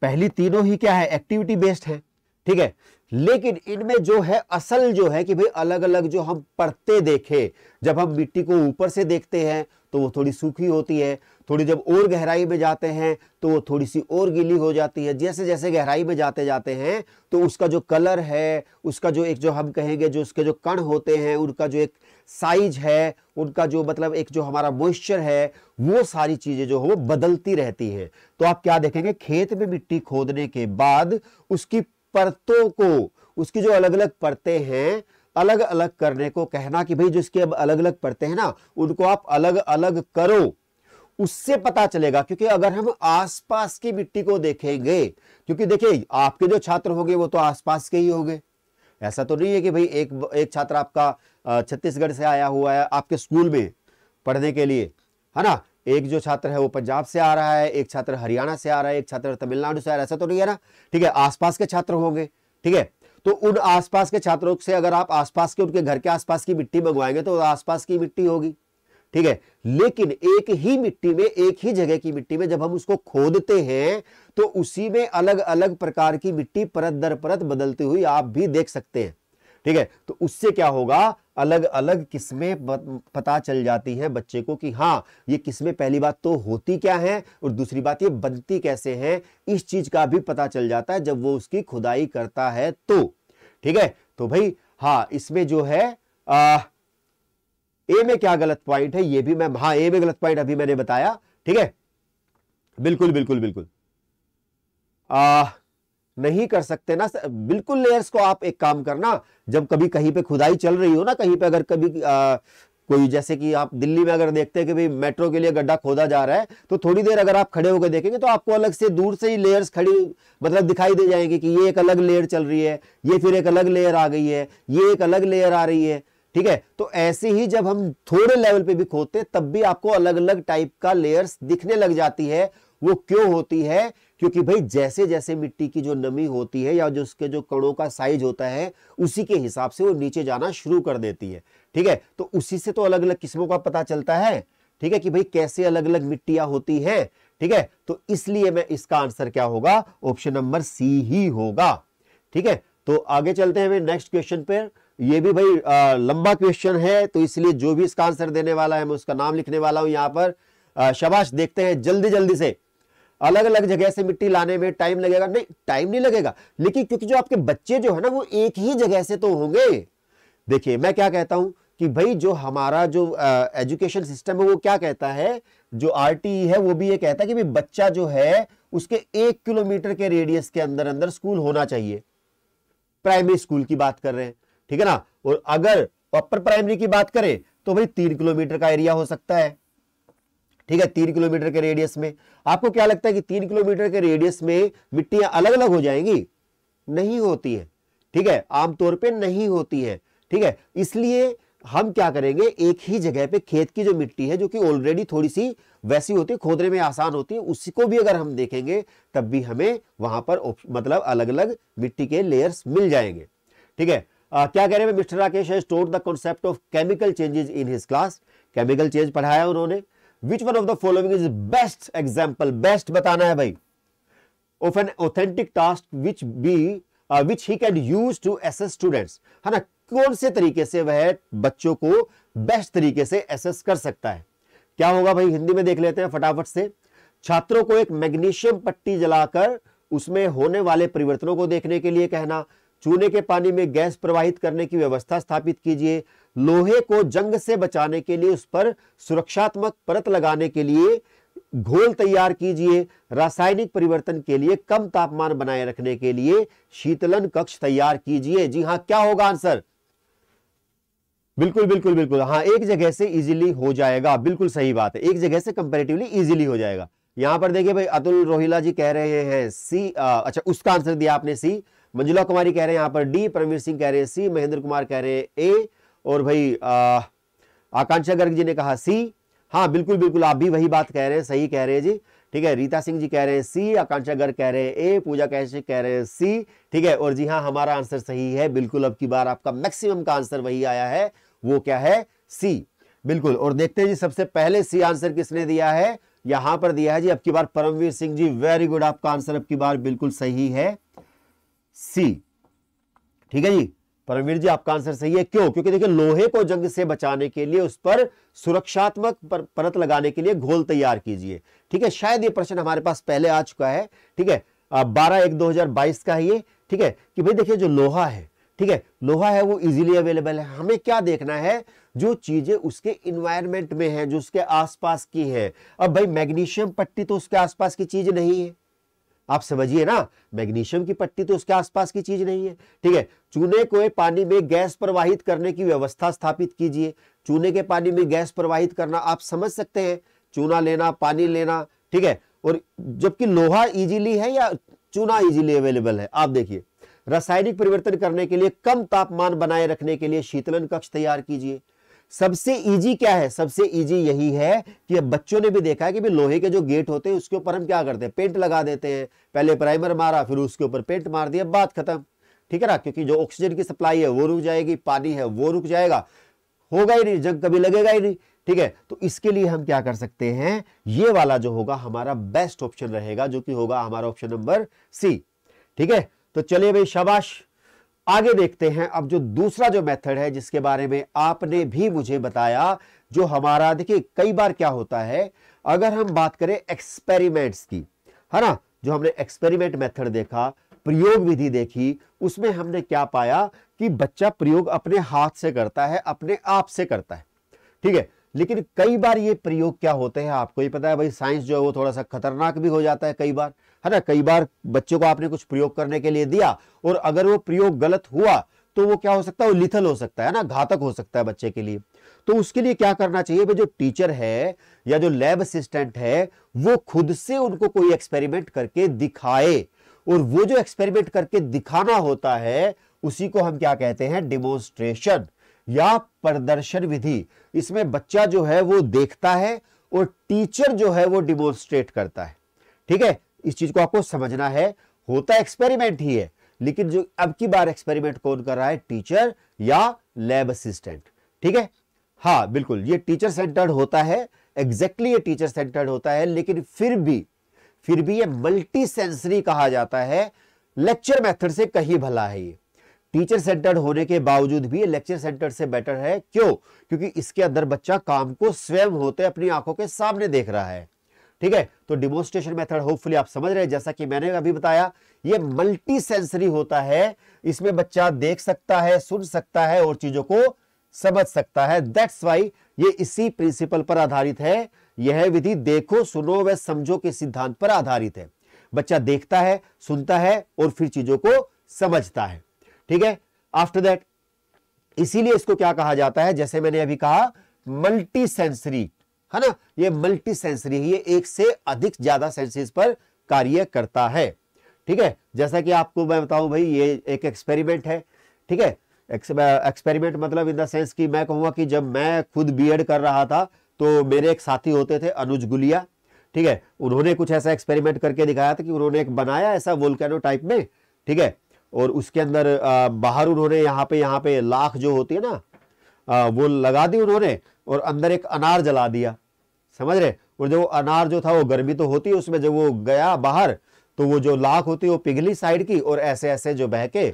पहली तीनों ही क्या है एक्टिविटी बेस्ड है ठीक है लेकिन इनमें जो है असल जो है कि भाई अलग अलग जो हम पढ़ते देखे जब हम मिट्टी को ऊपर से देखते हैं तो वो थोड़ी सूखी होती है थोड़ी जब और गहराई में जाते हैं तो वो थोड़ी सी और गीली हो जाती है जैसे जैसे गहराई में जाते जाते हैं तो उसका जो कलर है उसका जो एक जो हम कहेंगे जो उसके जो कण होते हैं उनका जो एक साइज है उनका जो मतलब एक जो हमारा मॉइस्चर है वो सारी चीज़ें जो है वो बदलती रहती हैं तो आप क्या देखेंगे खेत में मिट्टी खोदने के बाद उसकी परतों को उसकी जो अलग अलग परतें हैं अलग अलग करने को कहना कि भाई जो इसके अब अलग अलग पढ़ते हैं ना उनको आप अलग अलग करो उससे पता चलेगा क्योंकि अगर हम आसपास की मिट्टी को देखेंगे क्योंकि देखिए आपके जो छात्र होंगे वो तो आसपास के ही होंगे ऐसा तो नहीं है कि भाई एक एक छात्र आपका छत्तीसगढ़ से आया हुआ है आपके स्कूल में पढ़ने के लिए है ना एक जो छात्र है वो पंजाब से आ रहा है एक छात्र हरियाणा से आ रहा है एक छात्र तमिलनाडु से आ रहा है ऐसा तो नहीं है ना ठीक है आसपास के छात्र होंगे ठीक है तो उन आसपास के छात्रों से अगर आप आसपास के उनके घर के आसपास की मिट्टी मंगवाएंगे तो आसपास की मिट्टी होगी ठीक है लेकिन एक ही मिट्टी में एक ही जगह की मिट्टी में जब हम उसको खोदते हैं तो उसी में अलग अलग प्रकार की मिट्टी परत दर परत बदलती हुई आप भी देख सकते हैं ठीक है तो उससे क्या होगा अलग अलग किस्में पता चल जाती हैं बच्चे को कि हाँ ये किस्में पहली बात तो होती क्या हैं और दूसरी बात ये बनती कैसे हैं इस चीज का भी पता चल जाता है जब वो उसकी खुदाई करता है तो ठीक है तो भाई हाँ इसमें जो है आ, ए में क्या गलत पॉइंट है ये भी मैं हाँ ए में गलत पॉइंट अभी मैंने बताया ठीक है बिल्कुल बिल्कुल बिल्कुल आ, नहीं कर सकते ना बिल्कुल लेयर्स को आप एक काम करना जब कभी कहीं पे खुदाई चल रही हो ना कहीं पे अगर कभी आ, कोई जैसे कि आप दिल्ली में अगर देखते हैं कि भाई मेट्रो के लिए गड्ढा खोदा जा रहा है तो थोड़ी देर अगर आप खड़े होकर देखेंगे तो आपको अलग से दूर से ही लेयर्स खड़ी मतलब दिखाई दे जाएंगे कि ये एक अलग लेयर चल रही है ये फिर एक अलग लेयर आ गई है ये एक अलग लेयर आ रही है ठीक है तो ऐसे ही जब हम थोड़े लेवल पे भी खोदते तब भी आपको अलग अलग टाइप का लेयर्स दिखने लग जाती है वो क्यों होती है क्योंकि भाई जैसे जैसे मिट्टी की जो नमी होती है या जो उसके जो कणों का साइज होता है उसी के हिसाब से वो नीचे जाना शुरू कर देती है ठीक है तो उसी से तो अलग अलग किस्मों का पता चलता है ठीक है कि भाई कैसे अलग अलग मिट्टियां होती है ठीक है तो इसलिए मैं इसका आंसर क्या होगा ऑप्शन नंबर सी ही होगा ठीक है तो आगे चलते हैं नेक्स्ट क्वेश्चन पर ये भी भाई आ, लंबा क्वेश्चन है तो इसलिए जो भी इसका आंसर देने वाला है मैं उसका नाम लिखने वाला हूं यहां पर शबाश देखते हैं जल्दी जल्दी से अलग अलग जगह से मिट्टी लाने में टाइम लगेगा नहीं टाइम नहीं लगेगा लेकिन क्योंकि जो आपके बच्चे जो है ना वो एक ही जगह से तो होंगे देखिए मैं क्या कहता हूं कि भाई जो हमारा जो एजुकेशन सिस्टम है वो क्या कहता है जो आर e है वो भी ये कहता है कि बच्चा जो है उसके एक किलोमीटर के रेडियस के अंदर अंदर स्कूल होना चाहिए प्राइमरी स्कूल की बात कर रहे हैं ठीक है ना और अगर अपर प्राइमरी की बात करें तो भाई तीन किलोमीटर का एरिया हो सकता है ठीक है तीन किलोमीटर के रेडियस में आपको क्या लगता है कि तीन किलोमीटर के रेडियस में मिट्टियां अलग अलग हो जाएंगी नहीं होती है ठीक है आमतौर पर नहीं होती है ठीक है इसलिए हम क्या करेंगे एक ही जगह पे खेत की जो मिट्टी है जो कि ऑलरेडी थोड़ी सी वैसी होती है खोदने में आसान होती है उसको भी अगर हम देखेंगे तब भी हमें वहां पर मतलब अलग अलग मिट्टी के लेयर्स मिल जाएंगे ठीक है आ, क्या कह रहे हैं mister Rakesh store the concept of chemical changes in his class chemical change पढ़ाया उन्होंने which one of the following is best example best बताना है भाई of an authentic task which be which he can use to assess students है ना कौन से तरीके से वह बच्चों को बेस्ट तरीके से एसेस कर सकता है क्या होगा भाई हिंदी में देख लेते हैं फटाफट से छात्रों को एक मैग्नीशियम पट्टी जलाकर उसमें होने वाले परिवर्तनों को देखने के लिए कहना चूने के पानी में गैस प्रवाहित करने की व्यवस्था स्थापित कीजिए लोहे को जंग से बचाने के लिए उस पर सुरक्षात्मक परत लगाने के लिए घोल तैयार कीजिए रासायनिक परिवर्तन के लिए कम तापमान बनाए रखने के लिए शीतलन कक्ष तैयार कीजिए जी हाँ क्या होगा आंसर बिल्कुल बिल्कुल बिल्कुल हाँ एक जगह से इजीली हो जाएगा बिल्कुल सही बात है एक जगह से कंपेरेटिवली इजीली हो जाएगा यहां पर देखिए भाई अतुल रोहिला जी कह रहे हैं सी आ, अच्छा उसका आंसर दिया आपने सी मंजुला कुमारी कह रहे हैं यहां पर डी परमवीर सिंह कह रहे हैं सी महेंद्र कुमार कह रहे हैं ए और भाई आकांक्षा गर्ग जी ने कहा सी हाँ बिल्कुल बिल्कुल आप भी वही बात कह रहे हैं सही कह रहे हैं जी ठीक है रीता सिंह जी कह रहे हैं सी आकांक्षा गर्ग कह रहे हैं ए पूजा कैसे कह रहे हैं सी ठीक है और जी हाँ हमारा आंसर सही है बिल्कुल अब की बार आपका मैक्सिमम का आंसर वही आया है वो क्या है सी बिल्कुल और देखते हैं जी सबसे पहले सी आंसर किसने दिया है यहां पर दिया है जी अब की बार परमवीर सिंह जी वेरी गुड आपका आंसर अब की बार बिल्कुल सही है सी ठीक है जी परमवीर जी आपका आंसर सही है क्यों क्योंकि देखिए लोहे को जंग से बचाने के लिए उस पर सुरक्षात्मक पर, परत लगाने के लिए घोल तैयार कीजिए ठीक है शायद ये प्रश्न हमारे पास पहले आ चुका है ठीक है बारह एक दो हजार बाईस का है ये ठीक है कि भाई देखिए जो लोहा है ठीक है लोहा है वो इजीली अवेलेबल है हमें क्या देखना है जो चीजें उसके इन्वायरमेंट में है जो उसके आसपास की है अब भाई मैग्नीशियम पट्टी तो उसके आसपास की चीज नहीं है आप समझिए ना मैग्नीशियम की पट्टी तो उसके आसपास की चीज नहीं है ठीक है चूने को पानी में गैस प्रवाहित करने की व्यवस्था स्थापित कीजिए चूने के पानी में गैस प्रवाहित करना आप समझ सकते हैं चूना लेना पानी लेना ठीक है और जबकि लोहा इजीली है या चूना इजीली अवेलेबल है आप देखिए रासायनिक परिवर्तन करने के लिए कम तापमान बनाए रखने के लिए शीतलन कक्ष तैयार कीजिए सबसे इजी क्या है सबसे इजी यही है कि अब बच्चों ने भी देखा है कि भी लोहे के जो गेट होते हैं उसके ऊपर हम क्या करते हैं पेंट लगा देते हैं पहले प्राइमर मारा फिर उसके ऊपर पेंट मार दिया बात खत्म ठीक है ना क्योंकि जो ऑक्सीजन की सप्लाई है वो रुक जाएगी पानी है वो रुक जाएगा होगा ही नहीं जंग कभी लगेगा ही नहीं ठीक है तो इसके लिए हम क्या कर सकते हैं ये वाला जो होगा हमारा बेस्ट ऑप्शन रहेगा जो कि होगा हमारा ऑप्शन नंबर सी ठीक है तो चलिए भाई शाबाश आगे देखते हैं अब जो दूसरा जो मेथड है जिसके बारे में आपने भी मुझे बताया जो हमारा देखिए कई बार क्या होता है अगर हम बात करें एक्सपेरिमेंट्स की है ना जो हमने एक्सपेरिमेंट मेथड देखा प्रयोग विधि देखी उसमें हमने क्या पाया कि बच्चा प्रयोग अपने हाथ से करता है अपने आप से करता है ठीक है लेकिन कई बार ये प्रयोग क्या होते हैं आपको ये पता है भाई साइंस जो है वो थोड़ा सा खतरनाक भी हो जाता है कई बार है ना कई बार बच्चे को आपने कुछ प्रयोग करने के लिए दिया और अगर वो प्रयोग गलत हुआ तो वो क्या हो सकता है वो लिथल हो सकता है ना घातक हो सकता है बच्चे के लिए तो उसके लिए क्या करना चाहिए भाई जो टीचर है या जो लैब असिस्टेंट है वो खुद से उनको कोई एक्सपेरिमेंट करके दिखाए और वो जो एक्सपेरिमेंट करके दिखाना होता है उसी को हम क्या कहते हैं डिमोन्स्ट्रेशन या प्रदर्शन विधि इसमें बच्चा जो है वो देखता है और टीचर जो है वो डिमोन्स्ट्रेट करता है ठीक है इस चीज़ को आपको समझना है होता एक्सपेरिमेंट ही है लेकिन जो अब की बार एक्सपेरिमेंट कौन कर रहा है टीचर या लैब असिस्टेंट ठीक है हाँ बिल्कुल ये टीचर सेंटर्ड होता है एग्जैक्टली ये टीचर सेंटर्ड होता है लेकिन फिर भी फिर भी ये मल्टी सेंसरी कहा जाता है लेक्चर मेथड से कहीं भला है ये टीचर सेंटर्ड होने के बावजूद भी ये लेक्चर सेंटर से बेटर है क्यों क्योंकि इसके अंदर बच्चा काम को स्वयं होते अपनी आंखों के सामने देख रहा है ठीक है तो डिमोन्स्ट्रेशन मेथड होपफुली आप समझ रहे हैं जैसा कि मैंने अभी बताया ये मल्टी सेंसरी होता है इसमें बच्चा देख सकता है सुन सकता है और चीजों को समझ सकता है दैट्स वाई ये इसी प्रिंसिपल पर आधारित है यह विधि देखो सुनो व समझो के सिद्धांत पर आधारित है बच्चा देखता है सुनता है और फिर चीजों को समझता है ठीक है आफ्टर दैट इसीलिए इसको क्या कहा जाता है जैसे मैंने अभी कहा मल्टी सेंसरी है ना ये मल्टी सेंसरी ये एक से अधिक ज्यादा सेंसेस पर कार्य करता है ठीक है जैसा कि आपको मैं बताऊं भाई ये एक एक्सपेरिमेंट है ठीक है एक्सपेरिमेंट मतलब इन द सेंस कि मैं कहूंगा कि जब मैं खुद बीएड कर रहा था तो मेरे एक साथी होते थे अनुज गुलिया ठीक है उन्होंने कुछ ऐसा एक्सपेरिमेंट करके दिखाया था कि उन्होंने एक बनाया ऐसा वोल्केनो टाइप में ठीक है और उसके अंदर आ, बाहर उन्होंने यहाँ पे यहाँ पे लाख जो होती है ना आ, वो लगा दी उन्होंने और अंदर एक अनार जला दिया समझ रहे और जो अनार जो था वो गर्मी तो होती है उसमें जब वो गया बाहर तो वो जो लाख होती है वो पिघली साइड की और ऐसे ऐसे जो बह के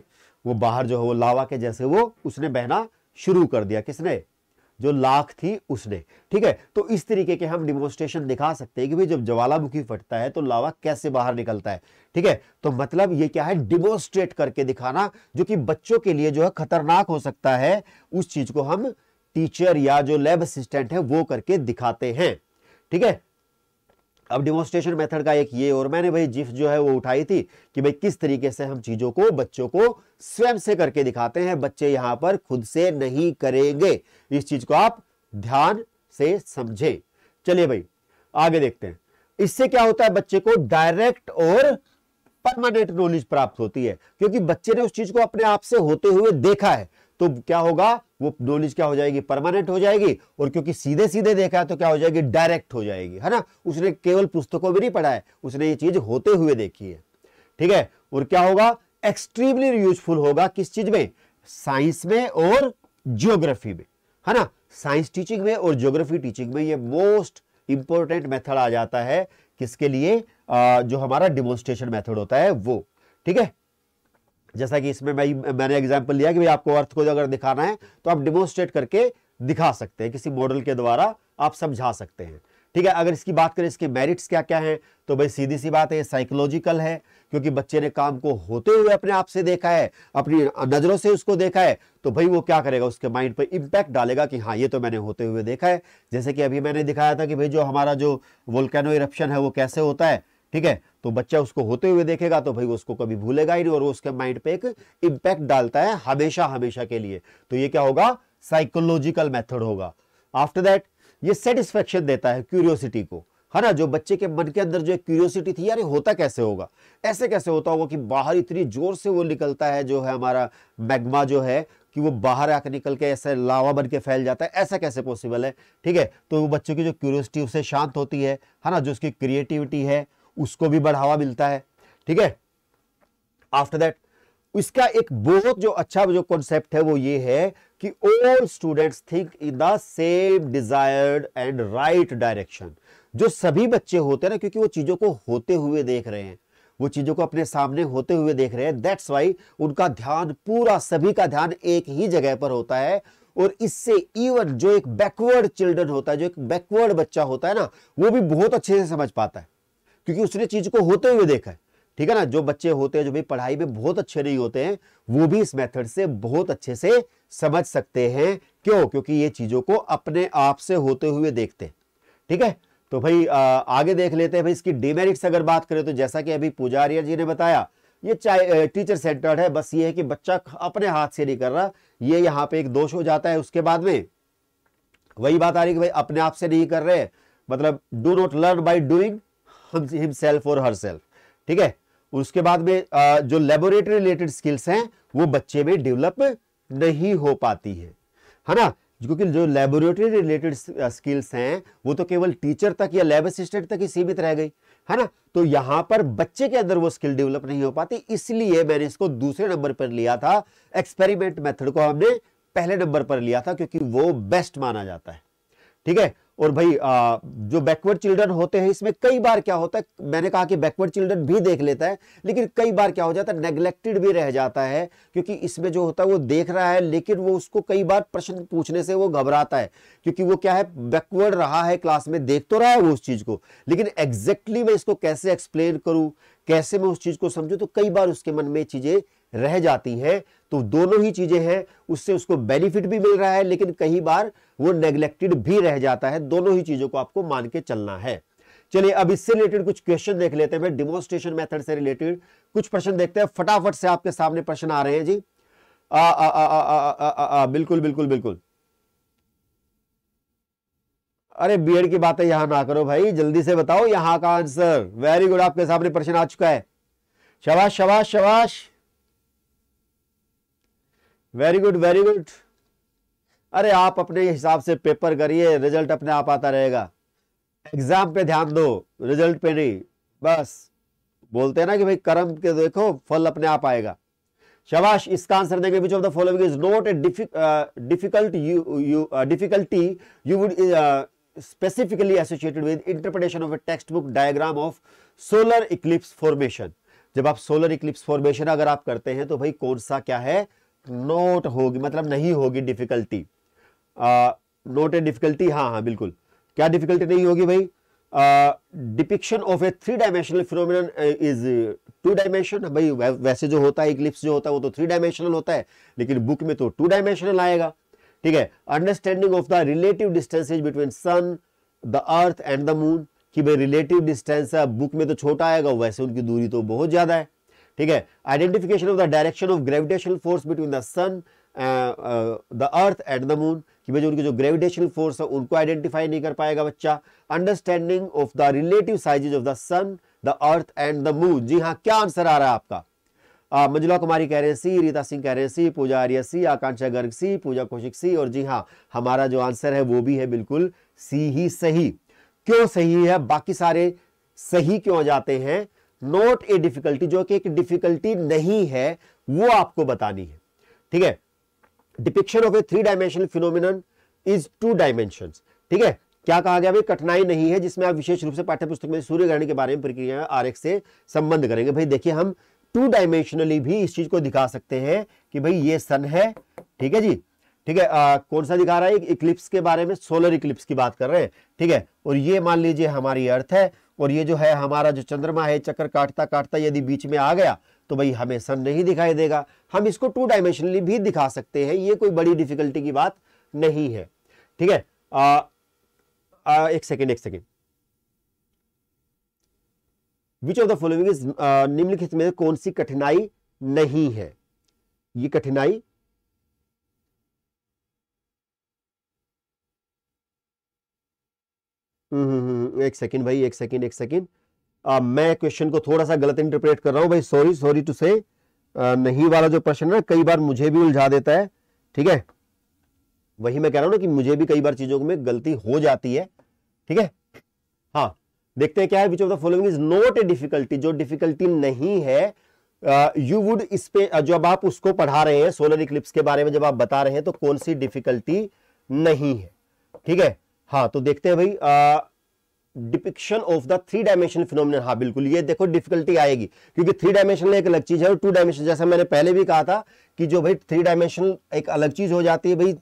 वो बाहर जो है वो लावा के जैसे वो उसने बहना शुरू कर दिया किसने जो लाख थी उसने ठीक है तो इस तरीके के हम डिमोन्स्ट्रेशन दिखा सकते हैं कि भाई जब ज्वालामुखी फटता है तो लावा कैसे बाहर निकलता है ठीक है तो मतलब ये क्या है डिमोन्स्ट्रेट करके दिखाना जो कि बच्चों के लिए जो है खतरनाक हो सकता है उस चीज को हम टीचर या जो लैब असिस्टेंट है वो करके दिखाते हैं ठीक है अब डिमोन्स्ट्रेशन मेथड का एक ये और मैंने भाई जिफ जो है वो उठाई थी कि भाई किस तरीके से हम चीजों को बच्चों को स्वयं से करके दिखाते हैं बच्चे यहां पर खुद से नहीं करेंगे इस चीज को आप ध्यान से समझें चलिए भाई आगे देखते हैं इससे क्या होता है बच्चे को डायरेक्ट और परमानेंट नॉलेज प्राप्त होती है क्योंकि बच्चे ने उस चीज को अपने आप से होते हुए देखा है तो क्या होगा वो नॉलेज क्या हो जाएगी परमानेंट हो जाएगी और क्योंकि सीधे सीधे देखा है तो क्या हो जाएगी डायरेक्ट हो जाएगी है ना उसने केवल पुस्तकों में नहीं पढ़ा है उसने ये चीज होते हुए देखी है ठीक है और क्या होगा एक्सट्रीमली यूजफुल होगा किस चीज में साइंस में और जियोग्राफी में है ना साइंस टीचिंग में और जियोग्राफी टीचिंग में ये मोस्ट इंपॉर्टेंट मेथड आ जाता है किसके लिए आ, जो हमारा डिमोन्स्ट्रेशन मेथड होता है वो ठीक है जैसा कि इसमें मैं मैंने एग्जाम्पल लिया कि भाई आपको अर्थ को अगर दिखाना है तो आप डिमोन्स्ट्रेट करके दिखा सकते हैं किसी मॉडल के द्वारा आप समझा सकते हैं ठीक है अगर इसकी बात करें इसके मेरिट्स क्या क्या हैं तो भाई सीधी सी बात है साइकोलॉजिकल है क्योंकि बच्चे ने काम को होते हुए अपने आप से देखा है अपनी नज़रों से उसको देखा है तो भाई वो क्या करेगा उसके माइंड पर इम्पैक्ट डालेगा कि हाँ ये तो मैंने होते हुए देखा है जैसे कि अभी मैंने दिखाया था कि भाई जो हमारा जो वोल्केनो इरप्शन है वो कैसे होता है ठीक है तो बच्चा उसको होते हुए देखेगा तो भाई उसको कभी भूलेगा ही नहीं और उसके माइंड पे एक इम्पैक्ट डालता है हमेशा हमेशा के लिए तो ये क्या होगा साइकोलॉजिकल मेथड होगा आफ्टर दैट ये सेटिस्फेक्शन देता है क्यूरियोसिटी को है ना जो बच्चे के मन के अंदर जो एक क्यूरियोसिटी थी यार होता कैसे होगा ऐसे कैसे होता होगा कि बाहर इतनी जोर से वो निकलता है जो है हमारा मैग्मा जो है कि वो बाहर आकर निकल के ऐसे लावा बन के फैल जाता है ऐसा कैसे पॉसिबल है ठीक है तो बच्चों की जो क्यूरियोसिटी उससे शांत होती है है ना जो उसकी क्रिएटिविटी है उसको भी बढ़ावा मिलता है ठीक है आफ्टर दैट इसका एक बहुत जो अच्छा जो कॉन्सेप्ट है वो ये है कि all students think in the same desired and right direction जो सभी बच्चे होते हैं ना क्योंकि वो चीज़ों को होते हुए देख रहे हैं वो चीज़ों को अपने सामने होते हुए देख रहे हैं दैट्स वाई उनका ध्यान पूरा सभी का ध्यान एक ही जगह पर होता है और इससे इवन जो एक बैकवर्ड चिल्ड्रन होता है जो एक बैकवर्ड बच्चा होता है ना वो भी बहुत अच्छे से समझ पाता है क्योंकि उसने चीज को होते हुए देखा है ठीक है ना जो बच्चे होते हैं जो भी पढ़ाई में बहुत अच्छे नहीं होते हैं वो भी इस मेथड से बहुत अच्छे से समझ सकते हैं क्यों क्योंकि ये चीजों को अपने आप से होते हुए देखते हैं ठीक है तो भाई आ, आगे देख लेते हैं भाई इसकी डिमेरिट्स अगर बात करें तो जैसा कि अभी पुजारिया जी ने बताया ये चाहे टीचर सेंटर्ड है बस ये है कि बच्चा अपने हाथ से नहीं कर रहा ये यहाँ पे एक दोष हो जाता है उसके बाद में वही बात आ रही कि भाई अपने आप से नहीं कर रहे मतलब do not learn by doing himself और हर सेल्फ ठीक है उसके बाद में जो लेबोरेटरी रिलेटेड स्किल्स हैं वो बच्चे में डेवलप नहीं हो पाती है है ना क्योंकि जो लेबोरेटरी रिलेटेड स्किल्स हैं वो तो केवल टीचर तक या लैब असिस्टेंट तक ही सीमित रह गई है ना तो यहां पर बच्चे के अंदर वो स्किल डेवलप नहीं हो पाती इसलिए मैंने इसको दूसरे नंबर पर लिया था एक्सपेरिमेंट मेथड को हमने पहले नंबर पर लिया था क्योंकि वो बेस्ट माना जाता है ठीक है और भाई आ, जो बैकवर्ड चिल्ड्रन होते हैं इसमें कई बार क्या होता है मैंने कहा कि बैकवर्ड चिल्ड्रन भी देख लेता है लेकिन कई बार क्या हो जाता है नेग्लेक्टेड भी रह जाता है क्योंकि इसमें जो होता है वो देख रहा है लेकिन वो उसको कई बार प्रश्न पूछने से वो घबराता है क्योंकि वो क्या है बैकवर्ड रहा है क्लास में देख तो रहा है वो उस चीज़ को लेकिन एग्जैक्टली मैं इसको कैसे एक्सप्लेन करूँ कैसे मैं उस चीज़ को समझू तो कई बार उसके मन में चीज़ें रह जाती हैं तो दोनों ही चीज़ें हैं उससे उसको बेनिफिट भी मिल रहा है लेकिन कई बार वो नेग्लेक्टेड भी रह जाता है दोनों ही चीज़ों को आपको मान के चलना है चलिए अब इससे रिलेटेड कुछ क्वेश्चन देख लेते हैं डिमोन्स्ट्रेशन मेथड से रिलेटेड कुछ प्रश्न देखते हैं फटाफट से आपके सामने प्रश्न आ रहे हैं जी आ, बिल्कुल बिल्कुल बिल्कुल अरे बीएड की बातें यहां ना करो भाई जल्दी से बताओ यहां का आंसर वेरी गुड आपके सामने प्रश्न आ चुका है शबाश शबाश शबाश वेरी गुड वेरी गुड अरे आप अपने हिसाब से पेपर करिए रिजल्ट अपने आप आता रहेगा एग्जाम पे ध्यान दो रिजल्ट पे नहीं बस बोलते हैं ना कि भाई कर्म के देखो फल अपने आप आएगा शबाश इसका आंसर देंगे which of the following is not a difficult you difficulty you would associated with interpretation of a textbook diagram of solar eclipse formation जब आप सोलर इक्लिप्स फॉर्मेशन अगर आप करते हैं तो भाई कौन सा क्या है नोट होगी मतलब नहीं होगी डिफिकल्टी नोट ए डिफिकल्टी हाँ हाँ बिल्कुल क्या डिफिकल्टी नहीं होगी भाई depiction of a three dimensional phenomenon is two dimension भाई वैसे जो होता है इक्लिप्स जो होता है वो तो थ्री डायमेंशनल होता है लेकिन बुक में तो टू डायमेंशनल आएगा ठीक है understanding of the relative distances between sun the earth and the moon कि भाई रिलेटिव डिस्टेंस है बुक में तो छोटा आएगा वैसे उनकी दूरी तो बहुत ज्यादा है ठीक है identification of the direction of gravitational force between the sun the earth and the moon कि भाई जो उनकी जो ग्रेविटेशनल फोर्स है उनको आइडेंटिफाई नहीं कर पाएगा बच्चा understanding of the relative sizes of the sun the earth and the moon जी हाँ क्या आंसर आ रहा है आपका मंजुला कुमारी कह रहे हैं सी रीता सिंह कह रहे हैं सी पूजा आर्य सी आकांक्षा गर्ग सी पूजा कौशिक सी और जी हाँ हमारा जो आंसर है वो भी है बिल्कुल सी ही सही क्यों सही है बाकी सारे सही क्यों जाते हैं नॉट ए डिफिकल्टी जो कि एक डिफिकल्टी नहीं है वो आपको बतानी है ठीक है depiction of a three dimensional phenomenon is two dimension ठीक है क्या कहा गया भाई कठिनाई नहीं है जिसमें आप विशेष रूप से पाठ्यपुस्तक में सूर्य ग्रहण के बारे में प्रक्रिया आर एक्स से संबंध करेंगे भाई देखिए हम टू डायमेंशनली भी इस चीज को दिखा सकते हैं कि भाई ये सन है ठीक है जी ठीक है आ, कौन सा दिखा रहा है इक्लिप्स के बारे में सोलर इक्लिप्स की बात कर रहे हैं ठीक है और ये मान लीजिए हमारी अर्थ है और ये जो है हमारा जो चंद्रमा है चक्कर काटता काटता यदि बीच में आ गया तो भाई हमें सन नहीं दिखाई देगा हम इसको टू डायमेंशनली भी दिखा सकते हैं ये कोई बड़ी डिफिकल्टी की बात नहीं है ठीक है आ, आ, एक सेकेंड एक second which of the following is निम्नलिखित में कौन सी कठिनाई नहीं है ये कठिनाई हम्म, हम्म, हम्म, एक सेकंड भाई एक सेकंड एक सेकंड मैं क्वेश्चन को थोड़ा सा गलत इंटरप्रेट कर रहा हूँ भाई सॉरी सॉरी टू से नहीं वाला जो प्रश्न है कई बार मुझे भी उलझा देता है ठीक है वही मैं कह रहा हूँ ना कि मुझे भी कई बार चीजों में गलती हो जाती है ठीक है हाँ देखते हैं क्या है which of the following is not a difficulty जो डिफिकल्टी नहीं है यू वुड इस पे जब आप उसको पढ़ा रहे हैं सोलर इक्लिप्स के बारे में जब आप बता रहे हैं तो कौन सी डिफिकल्टी नहीं है ठीक है हाँ तो देखते हैं भाई depiction of the three dimension phenomenon हाँ बिल्कुल ये देखो डिफिकल्टी आएगी क्योंकि थ्री डायमेंशन एक अलग चीज है और टू डायमेंशन जैसा मैंने पहले भी कहा था कि जो भाई थ्री डायमेंशन एक अलग चीज हो जाती है भाई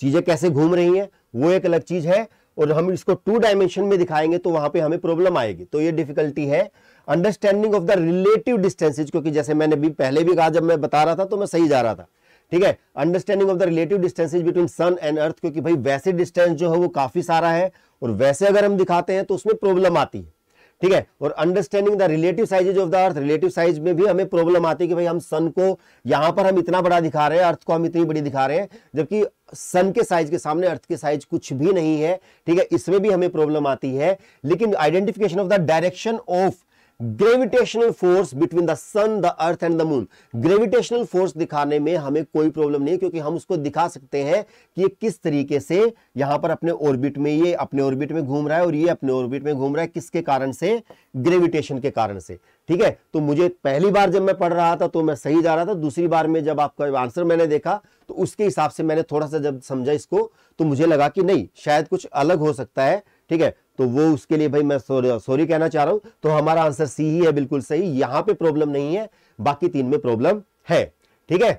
चीजें कैसे घूम रही हैं वो एक अलग चीज है और हम इसको टू डायमेंशन में दिखाएंगे तो वहां पे हमें प्रॉब्लम आएगी तो ये डिफिकल्टी है understanding of the relative distances क्योंकि जैसे मैंने भी पहले भी कहा जब मैं बता रहा था तो मैं सही जा रहा था ठीक है understanding of the relative distance between sun and earth क्योंकि भाई वैसे डिस्टेंस जो है वो काफी सारा है और वैसे अगर हम दिखाते हैं तो उसमें प्रॉब्लम आती है ठीक है और understanding the relative sizes of the earth relative size में भी हमें प्रॉब्लम आती है कि भाई हम सन को यहां पर हम इतना बड़ा दिखा रहे हैं अर्थ को हम इतनी बड़ी दिखा रहे हैं जबकि सन के साइज के सामने अर्थ के साइज कुछ भी नहीं है ठीक है इसमें भी हमें प्रॉब्लम आती है लेकिन identification of the direction of gravitational force between the sun the earth and the moon gravitational force दिखाने में हमें कोई प्रॉब्लम नहीं क्योंकि हम उसको दिखा सकते हैं कि ये किस तरीके से यहां पर अपने ऑर्बिट में ये अपने ऑर्बिट में घूम रहा है और ये अपने ऑर्बिट में घूम रहा है किसके कारण से ग्रेविटेशन के कारण से ठीक है तो मुझे पहली बार जब मैं पढ़ रहा था तो मैं सही जा रहा था दूसरी बार में जब आपका आंसर मैंने देखा तो उसके हिसाब से मैंने थोड़ा सा जब समझा इसको तो मुझे लगा कि नहीं शायद कुछ अलग हो सकता है ठीक है तो वो उसके लिए भाई मैं सॉरी कहना चाह रहा हूं तो हमारा आंसर सी ही है बिल्कुल सही यहां पे प्रॉब्लम नहीं है बाकी तीन में प्रॉब्लम है ठीक है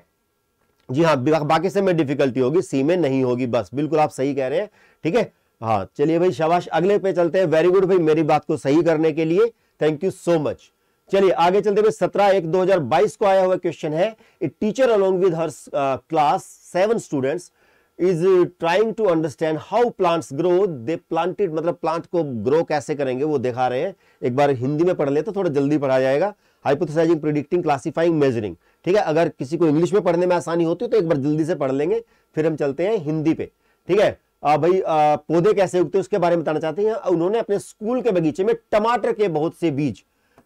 जी हाँ बाकी से में डिफिकल्टी होगी सी में नहीं होगी बस बिल्कुल आप सही कह रहे हैं ठीक है हाँ चलिए भाई शाबाश अगले पे चलते हैं वेरी गुड भाई मेरी बात को सही करने के लिए थैंक यू सो मच चलिए आगे चलते हुए सत्रह एक बाईस को आया हुआ क्वेश्चन है teacher along with her class seven students is trying to understand how plants grow they planted मतलब प्लांट को ग्रो कैसे करेंगे वो दिखा रहे हैं एक बार हिंदी में पढ़ ले तो थोड़ा जल्दी पढ़ा जाएगा हाइपोथेसाइजिंग प्रिडिक्टिंग क्लासिफाइंग मेजरिंग ठीक है अगर किसी को इंग्लिश में पढ़ने में आसानी होती है तो एक बार जल्दी से पढ़ लेंगे फिर हम चलते हैं हिंदी पे ठीक है आ भाई आ, पौधे कैसे उगते हैं उसके बारे में बताना चाहते हैं उन्होंने अपने स्कूल के बगीचे में टमाटर के बहुत से बीज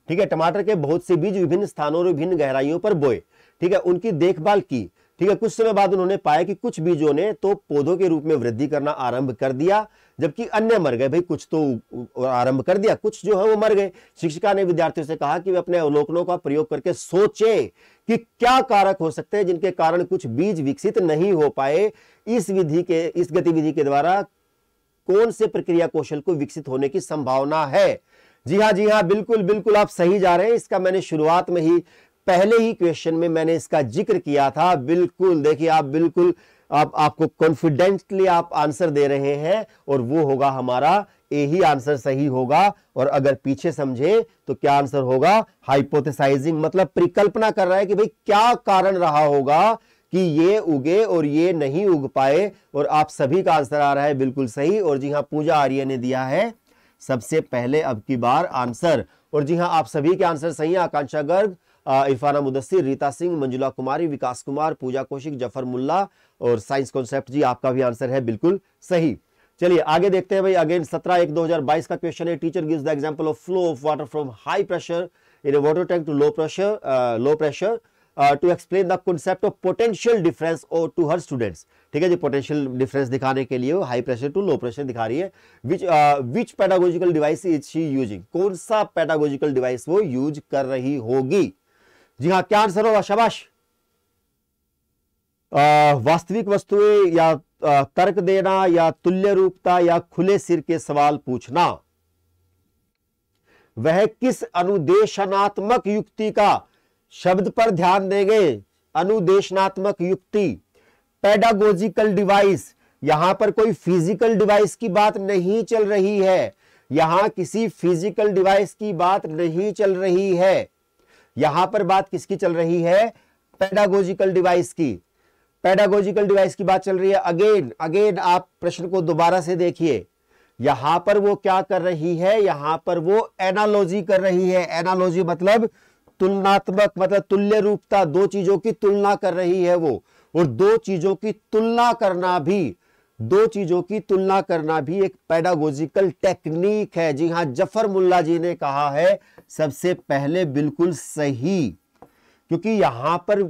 ठीक है टमाटर के बहुत से बीज विभिन्न स्थानों और विभिन्न गहराइयों पर बोए ठीक है उनकी देखभाल की ठीक है कुछ समय बाद उन्होंने पाया कि कुछ बीजों ने तो पौधों के रूप में वृद्धि करना आरंभ कर दिया जबकि अन्य मर गए भाई कुछ तो आरंभ कर दिया कुछ जो है वो मर गए शिक्षिका ने विद्यार्थियों से कहा कि वे अपने अवलोकनों का प्रयोग करके सोचे कि क्या कारक हो सकते हैं जिनके कारण कुछ बीज विकसित नहीं हो पाए इस विधि के इस गतिविधि के द्वारा कौन से प्रक्रिया कौशल को विकसित होने की संभावना है जी हाँ जी हाँ बिल्कुल बिल्कुल आप सही जा रहे हैं इसका मैंने शुरुआत में ही पहले ही क्वेश्चन में मैंने इसका जिक्र किया था बिल्कुल देखिए आप बिल्कुल आप आपको कॉन्फिडेंटली आप आंसर दे रहे हैं और वो होगा हमारा ए ही आंसर सही होगा और अगर पीछे समझे तो क्या आंसर होगा हाइपोथेसाइजिंग मतलब परिकल्पना कर रहा है कि भाई क्या कारण रहा होगा कि ये उगे और ये नहीं उग पाए और आप सभी का आंसर आ रहा है बिल्कुल सही और जी हाँ पूजा आर्य ने दिया है सबसे पहले अब की बार आंसर और जी हाँ आप सभी के आंसर सही आकांक्षा गर्ग इरफाना मुदस्सिर रीता सिंह मंजुला कुमारी विकास कुमार पूजा कौशिक जफर मुल्ला और साइंस कॉन्सेप्ट जी आपका भी आंसर है बिल्कुल सही चलिए आगे देखते हैं भाई अगेन सत्रह एक दो का क्वेश्चन है teacher gives the example of flow of water from high pressure in water tank to low pressure low pressure to explain the concept of potential difference और टू हर स्टूडेंट्स ठीक है जी potential difference दिखाने के लिए high pressure to low pressure दिखा रही है which which pedagogical device is she using कौन सा पैडागोजिकल डिवाइस वो यूज कर रही होगी जी हाँ क्या आंसर होगा शबाश वास्तविक वस्तुएं या तर्क देना या तुल्य रूपता या खुले सिर के सवाल पूछना वह किस अनुदेशनात्मक युक्ति का शब्द पर ध्यान देंगे अनुदेशनात्मक युक्ति पेडागोजिकल डिवाइस यहां पर कोई फिजिकल डिवाइस की बात नहीं चल रही है यहां किसी फिजिकल डिवाइस की बात नहीं चल रही है यहां पर बात किसकी चल रही है पेडागोजिकल डिवाइस की पेडागोजिकल डिवाइस की बात चल रही है अगेन अगेन आप प्रश्न को दोबारा से देखिए यहां पर वो क्या कर रही है यहां पर वो एनालॉजी कर रही है एनालॉजी मतलब तुलनात्मक मतलब तुल्य रूपता दो चीजों की तुलना कर रही है वो और दो चीजों की तुलना करना भी दो चीजों की तुलना करना भी एक पेडागोजिकल टेक्निक है जी हाँ जफर मुल्ला जी ने कहा है सबसे पहले बिल्कुल सही क्योंकि यहां पर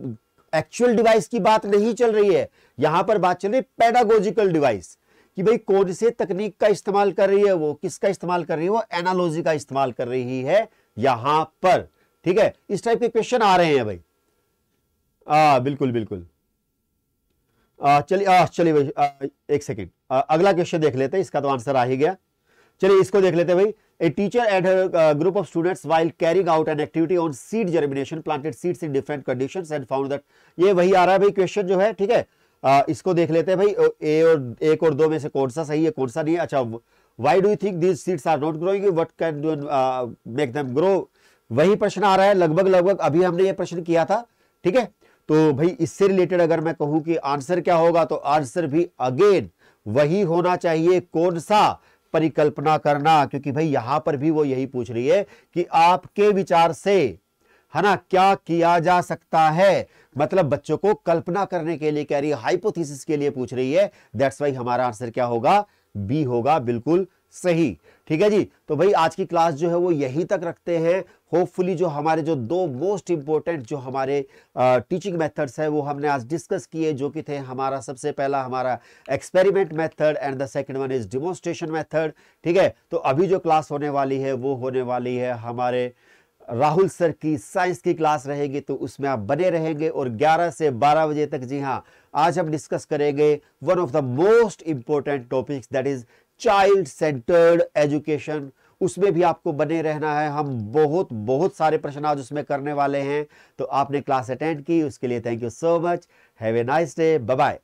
एक्चुअल डिवाइस की बात नहीं चल रही है यहां पर बात चल रही है पेडागोजिकल डिवाइस कि भाई कौन से तकनीक का इस्तेमाल कर रही है वो किसका इस्तेमाल कर रही है वो एनालॉजी का इस्तेमाल कर रही है यहां पर ठीक है इस टाइप के क्वेश्चन आ रहे हैं भाई आ, बिल्कुल बिल्कुल चलिए चलिए भाई आ, एक सेकेंड अगला क्वेश्चन देख लेते हैं इसका तो आंसर आ ही गया चलिए इसको देख लेते हैं भाई A teacher and her uh, group of students while carrying out an activity on seed germination planted seeds in different conditions and found that ये वही आ रहा है भाई क्वेश्चन जो है ठीक है आ, इसको देख लेते हैं भाई ए और एक और दो में से कौन सा सही है कौन सा नहीं है अच्छा why do you think these seeds are not growing what can you uh, make them grow वही प्रश्न आ रहा है लगभग लगभग अभी हमने ये प्रश्न किया था ठीक है तो भाई इससे रिलेटेड अगर मैं कहूं कि आंसर क्या होगा तो आंसर भी अगेन वही होना चाहिए कौन सा परिकल्पना करना क्योंकि भाई यहां पर भी वो यही पूछ रही है कि आपके विचार से है ना क्या किया जा सकता है मतलब बच्चों को कल्पना करने के लिए कह रही है हाइपोथेसिस के लिए पूछ रही है दैट्स वाई हमारा आंसर क्या होगा बी होगा बिल्कुल सही ठीक है जी तो भाई आज की क्लास जो है वो यहीं तक रखते हैं होपफुली जो हमारे जो दो मोस्ट इम्पोर्टेंट जो हमारे टीचिंग मेथड्स हैं वो हमने आज डिस्कस किए जो कि थे हमारा सबसे पहला हमारा experiment method and the second one is demonstration method ठीक है तो अभी जो क्लास होने वाली है वो होने वाली है हमारे राहुल सर की साइंस की क्लास रहेगी तो उसमें आप बने रहेंगे और 11 से 12 बजे तक जी हाँ आज हम डिस्कस करेंगे one of the most important topics that is child centred education उसमें भी आपको बने रहना है हम बहुत बहुत सारे प्रश्न आज उसमें करने वाले हैं तो आपने क्लास अटेंड की उसके लिए thank you so much have a nice day bye